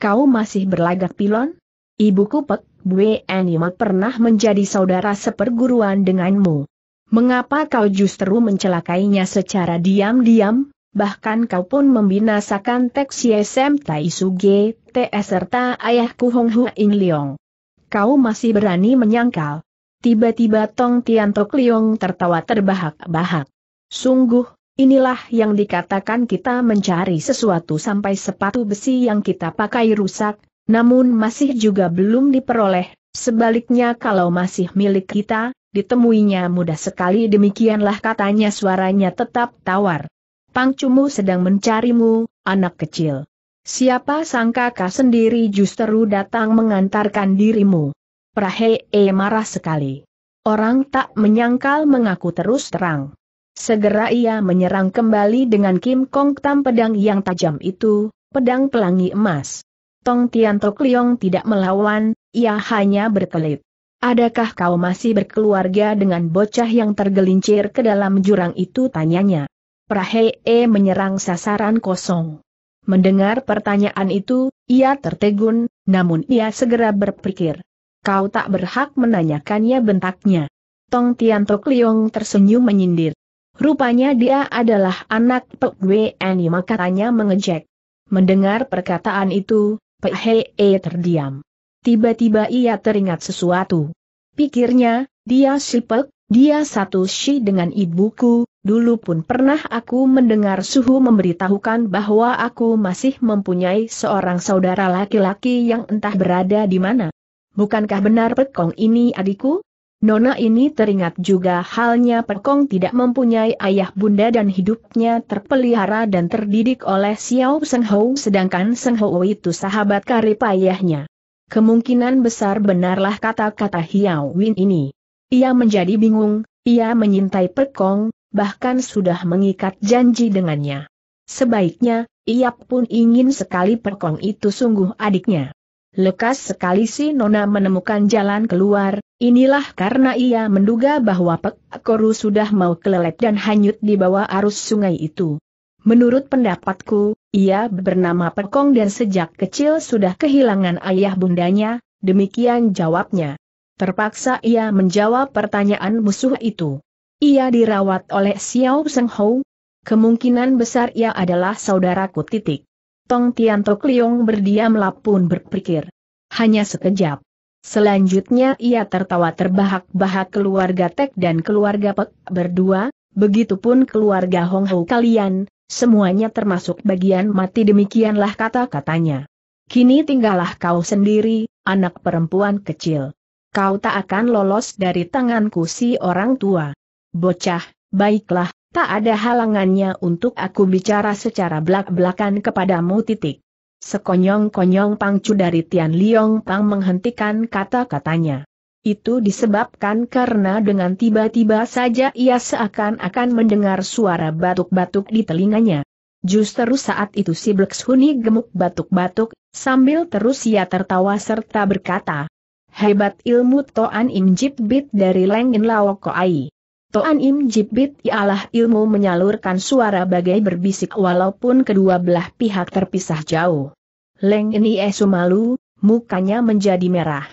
Kau masih berlagak pilon? Ibuku Pek Bue Anima pernah menjadi saudara seperguruan denganmu. Mengapa kau justru mencelakainya secara diam-diam? bahkan kau pun membinasakan Tek Siesem Tai Suge, TS serta ayahku Hong Hua In Leong. Kau masih berani menyangkal. Tiba-tiba Tong Tian Tok Leong tertawa terbahak-bahak. Sungguh, Inilah yang dikatakan kita mencari sesuatu sampai sepatu besi yang kita pakai rusak, namun masih juga belum diperoleh. Sebaliknya kalau masih milik kita, ditemuinya mudah sekali demikianlah katanya suaranya tetap tawar pangcumu sedang mencarimu, anak kecil. Siapa sangka kau sendiri justru datang mengantarkan dirimu. Prahe e marah sekali. Orang tak menyangkal mengaku terus terang. Segera ia menyerang kembali dengan Kim Kong Tam pedang yang tajam itu, pedang pelangi emas. Tong Tian Tok Liong tidak melawan, ia hanya berkelit. Adakah kau masih berkeluarga dengan bocah yang tergelincir ke dalam jurang itu tanyanya. Prahee menyerang sasaran kosong. Mendengar pertanyaan itu, ia tertegun, namun ia segera berpikir. Kau tak berhak menanyakannya bentaknya. Tong Tian Tok Liong tersenyum menyindir. Rupanya dia adalah anak Pek Gue Ani makanya mengejek. Mendengar perkataan itu, Pek E terdiam. Tiba-tiba ia teringat sesuatu. Pikirnya, dia si Pek, dia satu si dengan ibuku, dulu pun pernah aku mendengar suhu memberitahukan bahwa aku masih mempunyai seorang saudara laki-laki yang entah berada di mana. Bukankah benar Pekong ini adikku? Nona ini teringat juga halnya Pekong tidak mempunyai ayah bunda dan hidupnya terpelihara dan terdidik oleh Xiao Seng Hou sedangkan Seng Hou itu sahabat karib ayahnya. Kemungkinan besar benarlah kata-kata Hiao Win ini. Ia menjadi bingung, ia menyintai Perkong, bahkan sudah mengikat janji dengannya. Sebaiknya, ia pun ingin sekali Perkong itu sungguh adiknya. Lekas sekali si Nona menemukan jalan keluar, inilah karena ia menduga bahwa Pek Koru sudah mau kelelet dan hanyut di bawah arus sungai itu. Menurut pendapatku, ia bernama Perkong dan sejak kecil sudah kehilangan ayah bundanya, demikian jawabnya. Terpaksa ia menjawab pertanyaan musuh itu. Ia dirawat oleh Xiao Seng Hou. Kemungkinan besar ia adalah saudaraku titik. Tong Tian Tok Liong berdiam lapun berpikir. Hanya sekejap. Selanjutnya ia tertawa terbahak-bahak keluarga Tek dan keluarga Pek berdua, begitupun keluarga Hong Hou kalian, semuanya termasuk bagian mati demikianlah kata-katanya. Kini tinggallah kau sendiri, anak perempuan kecil kau tak akan lolos dari tanganku si orang tua. Bocah, baiklah, tak ada halangannya untuk aku bicara secara belak-belakan kepadamu titik. Sekonyong-konyong Pangcu dari Tian Liong Pang menghentikan kata-katanya. Itu disebabkan karena dengan tiba-tiba saja ia seakan-akan mendengar suara batuk-batuk di telinganya. Justru saat itu si Blekshuni gemuk batuk-batuk, sambil terus ia tertawa serta berkata, Hebat ilmu Toan Im Jibbit dari Lengin Lao Koai. Toan Im Jibbit ialah ilmu menyalurkan suara bagai berbisik walaupun kedua belah pihak terpisah jauh. Leng ini esu malu, mukanya menjadi merah.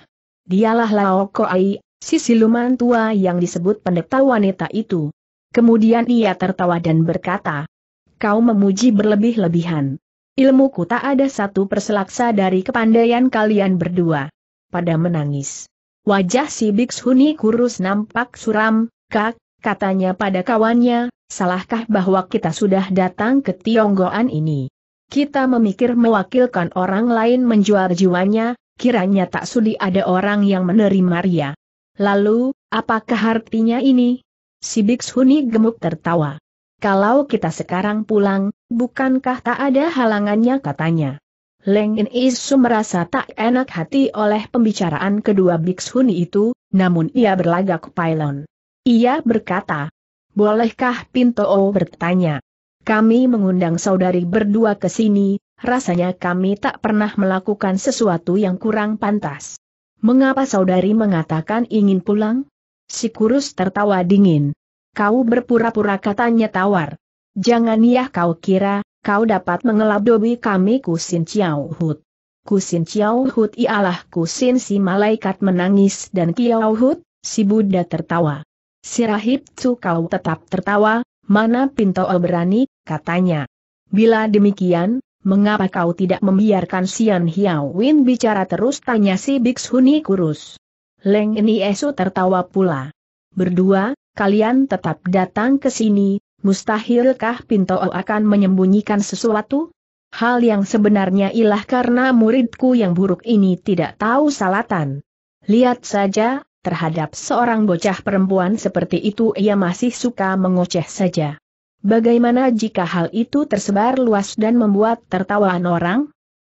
Dialah Lao Koai, si siluman tua yang disebut pendeta wanita itu. Kemudian ia tertawa dan berkata, Kau memuji berlebih-lebihan. Ilmuku tak ada satu perselaksa dari kepandaian kalian berdua pada menangis. Wajah si Huni kurus nampak suram, kak, katanya pada kawannya, salahkah bahwa kita sudah datang ke Tionggoan ini? Kita memikir mewakilkan orang lain menjual jiwanya, kiranya tak sudi ada orang yang menerima ria. Lalu, apakah artinya ini? Si Huni gemuk tertawa. Kalau kita sekarang pulang, bukankah tak ada halangannya katanya. Leng In Isu merasa tak enak hati oleh pembicaraan kedua Bixhuni itu, namun ia berlagak pylon. Ia berkata, Bolehkah Pinto O bertanya? Kami mengundang saudari berdua ke sini, rasanya kami tak pernah melakukan sesuatu yang kurang pantas. Mengapa saudari mengatakan ingin pulang? Si kurus tertawa dingin. Kau berpura-pura katanya tawar. Jangan iya kau kira, kau dapat mengelabui kami Kusin Chiao Hut. Kusin Chiao Hut ialah Kusin si malaikat menangis dan Kiao Hut, si Buddha tertawa. Si Rahib Tsu kau tetap tertawa, mana Pinto berani, katanya. Bila demikian, mengapa kau tidak membiarkan Sian Hiao Win bicara terus tanya si Bikshuni kurus. Leng Ni Esu tertawa pula. Berdua, kalian tetap datang ke sini, mustahilkah Pinto akan menyembunyikan sesuatu? Hal yang sebenarnya ialah karena muridku yang buruk ini tidak tahu salatan. Lihat saja, terhadap seorang bocah perempuan seperti itu ia masih suka mengoceh saja. Bagaimana jika hal itu tersebar luas dan membuat tertawaan orang?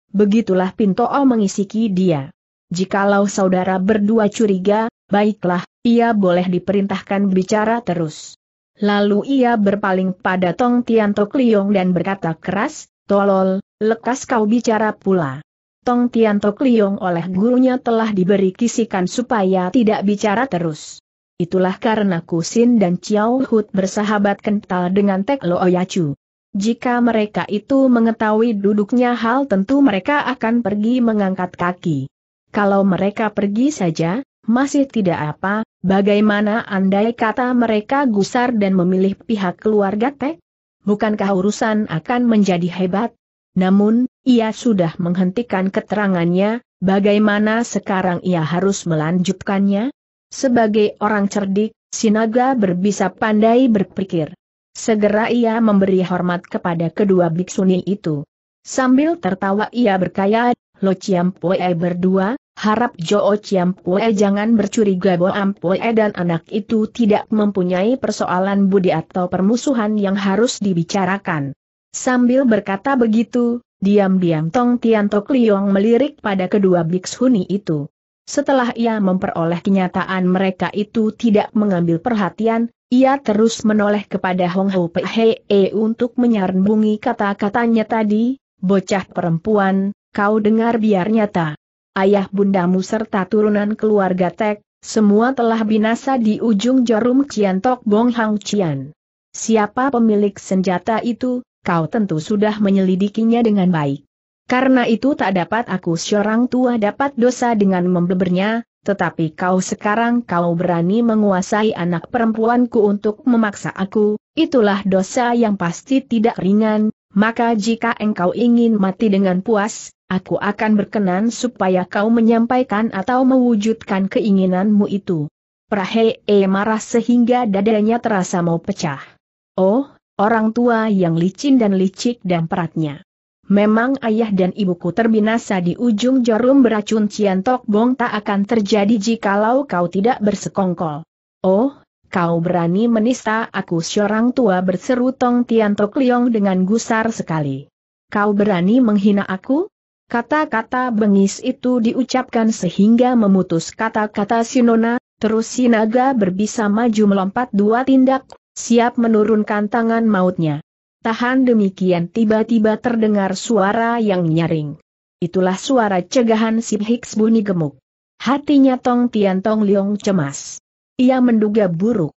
Begitulah Pinto o mengisiki dia. Jikalau saudara berdua curiga, baiklah, ia boleh diperintahkan bicara terus. Lalu ia berpaling pada Tong Tian Tok dan berkata keras, Tolol, lekas kau bicara pula. Tong Tian Tok oleh gurunya telah diberi kisikan supaya tidak bicara terus. Itulah karena Kusin dan Chiao Hut bersahabat kental dengan Tek Lo Oyacu. Jika mereka itu mengetahui duduknya hal tentu mereka akan pergi mengangkat kaki. Kalau mereka pergi saja, masih tidak apa, bagaimana andai kata mereka gusar dan memilih pihak keluarga teh? Bukankah urusan akan menjadi hebat? Namun, ia sudah menghentikan keterangannya, bagaimana sekarang ia harus melanjutkannya? Sebagai orang cerdik, Sinaga berbisa pandai berpikir. Segera ia memberi hormat kepada kedua biksuni itu. Sambil tertawa ia berkaya, Lo Chiam berdua, Harap Joo Chiam Pue jangan bercuriga bahwa Pue dan anak itu tidak mempunyai persoalan budi atau permusuhan yang harus dibicarakan. Sambil berkata begitu, diam-diam Tong Tian Tok Liong melirik pada kedua huni itu. Setelah ia memperoleh kenyataan mereka itu tidak mengambil perhatian, ia terus menoleh kepada Hong Ho Pei Hei untuk menyarnbungi kata-katanya tadi, bocah perempuan, kau dengar biar nyata ayah bundamu serta turunan keluarga Tek, semua telah binasa di ujung jarum Ciantok Bong Hang Cian. Siapa pemilik senjata itu, kau tentu sudah menyelidikinya dengan baik. Karena itu tak dapat aku seorang tua dapat dosa dengan membebernya, tetapi kau sekarang kau berani menguasai anak perempuanku untuk memaksa aku, itulah dosa yang pasti tidak ringan, maka jika engkau ingin mati dengan puas, Aku akan berkenan supaya kau menyampaikan atau mewujudkan keinginanmu itu. Prahee eh, marah sehingga dadanya terasa mau pecah. Oh, orang tua yang licin dan licik dan peratnya. Memang ayah dan ibuku terbinasa di ujung jarum beracun Ciantok Bong tak akan terjadi jikalau kau tidak bersekongkol. Oh, kau berani menista aku seorang tua berseru Tong Tiantok Liong dengan gusar sekali. Kau berani menghina aku? Kata-kata bengis itu diucapkan sehingga memutus kata-kata Sinona, terus Sinaga berbisa maju melompat dua tindak, siap menurunkan tangan mautnya. Tahan demikian tiba-tiba terdengar suara yang nyaring. Itulah suara cegahan si Hiks bunyi gemuk. Hatinya Tong Tian Tong Leong cemas. Ia menduga buruk.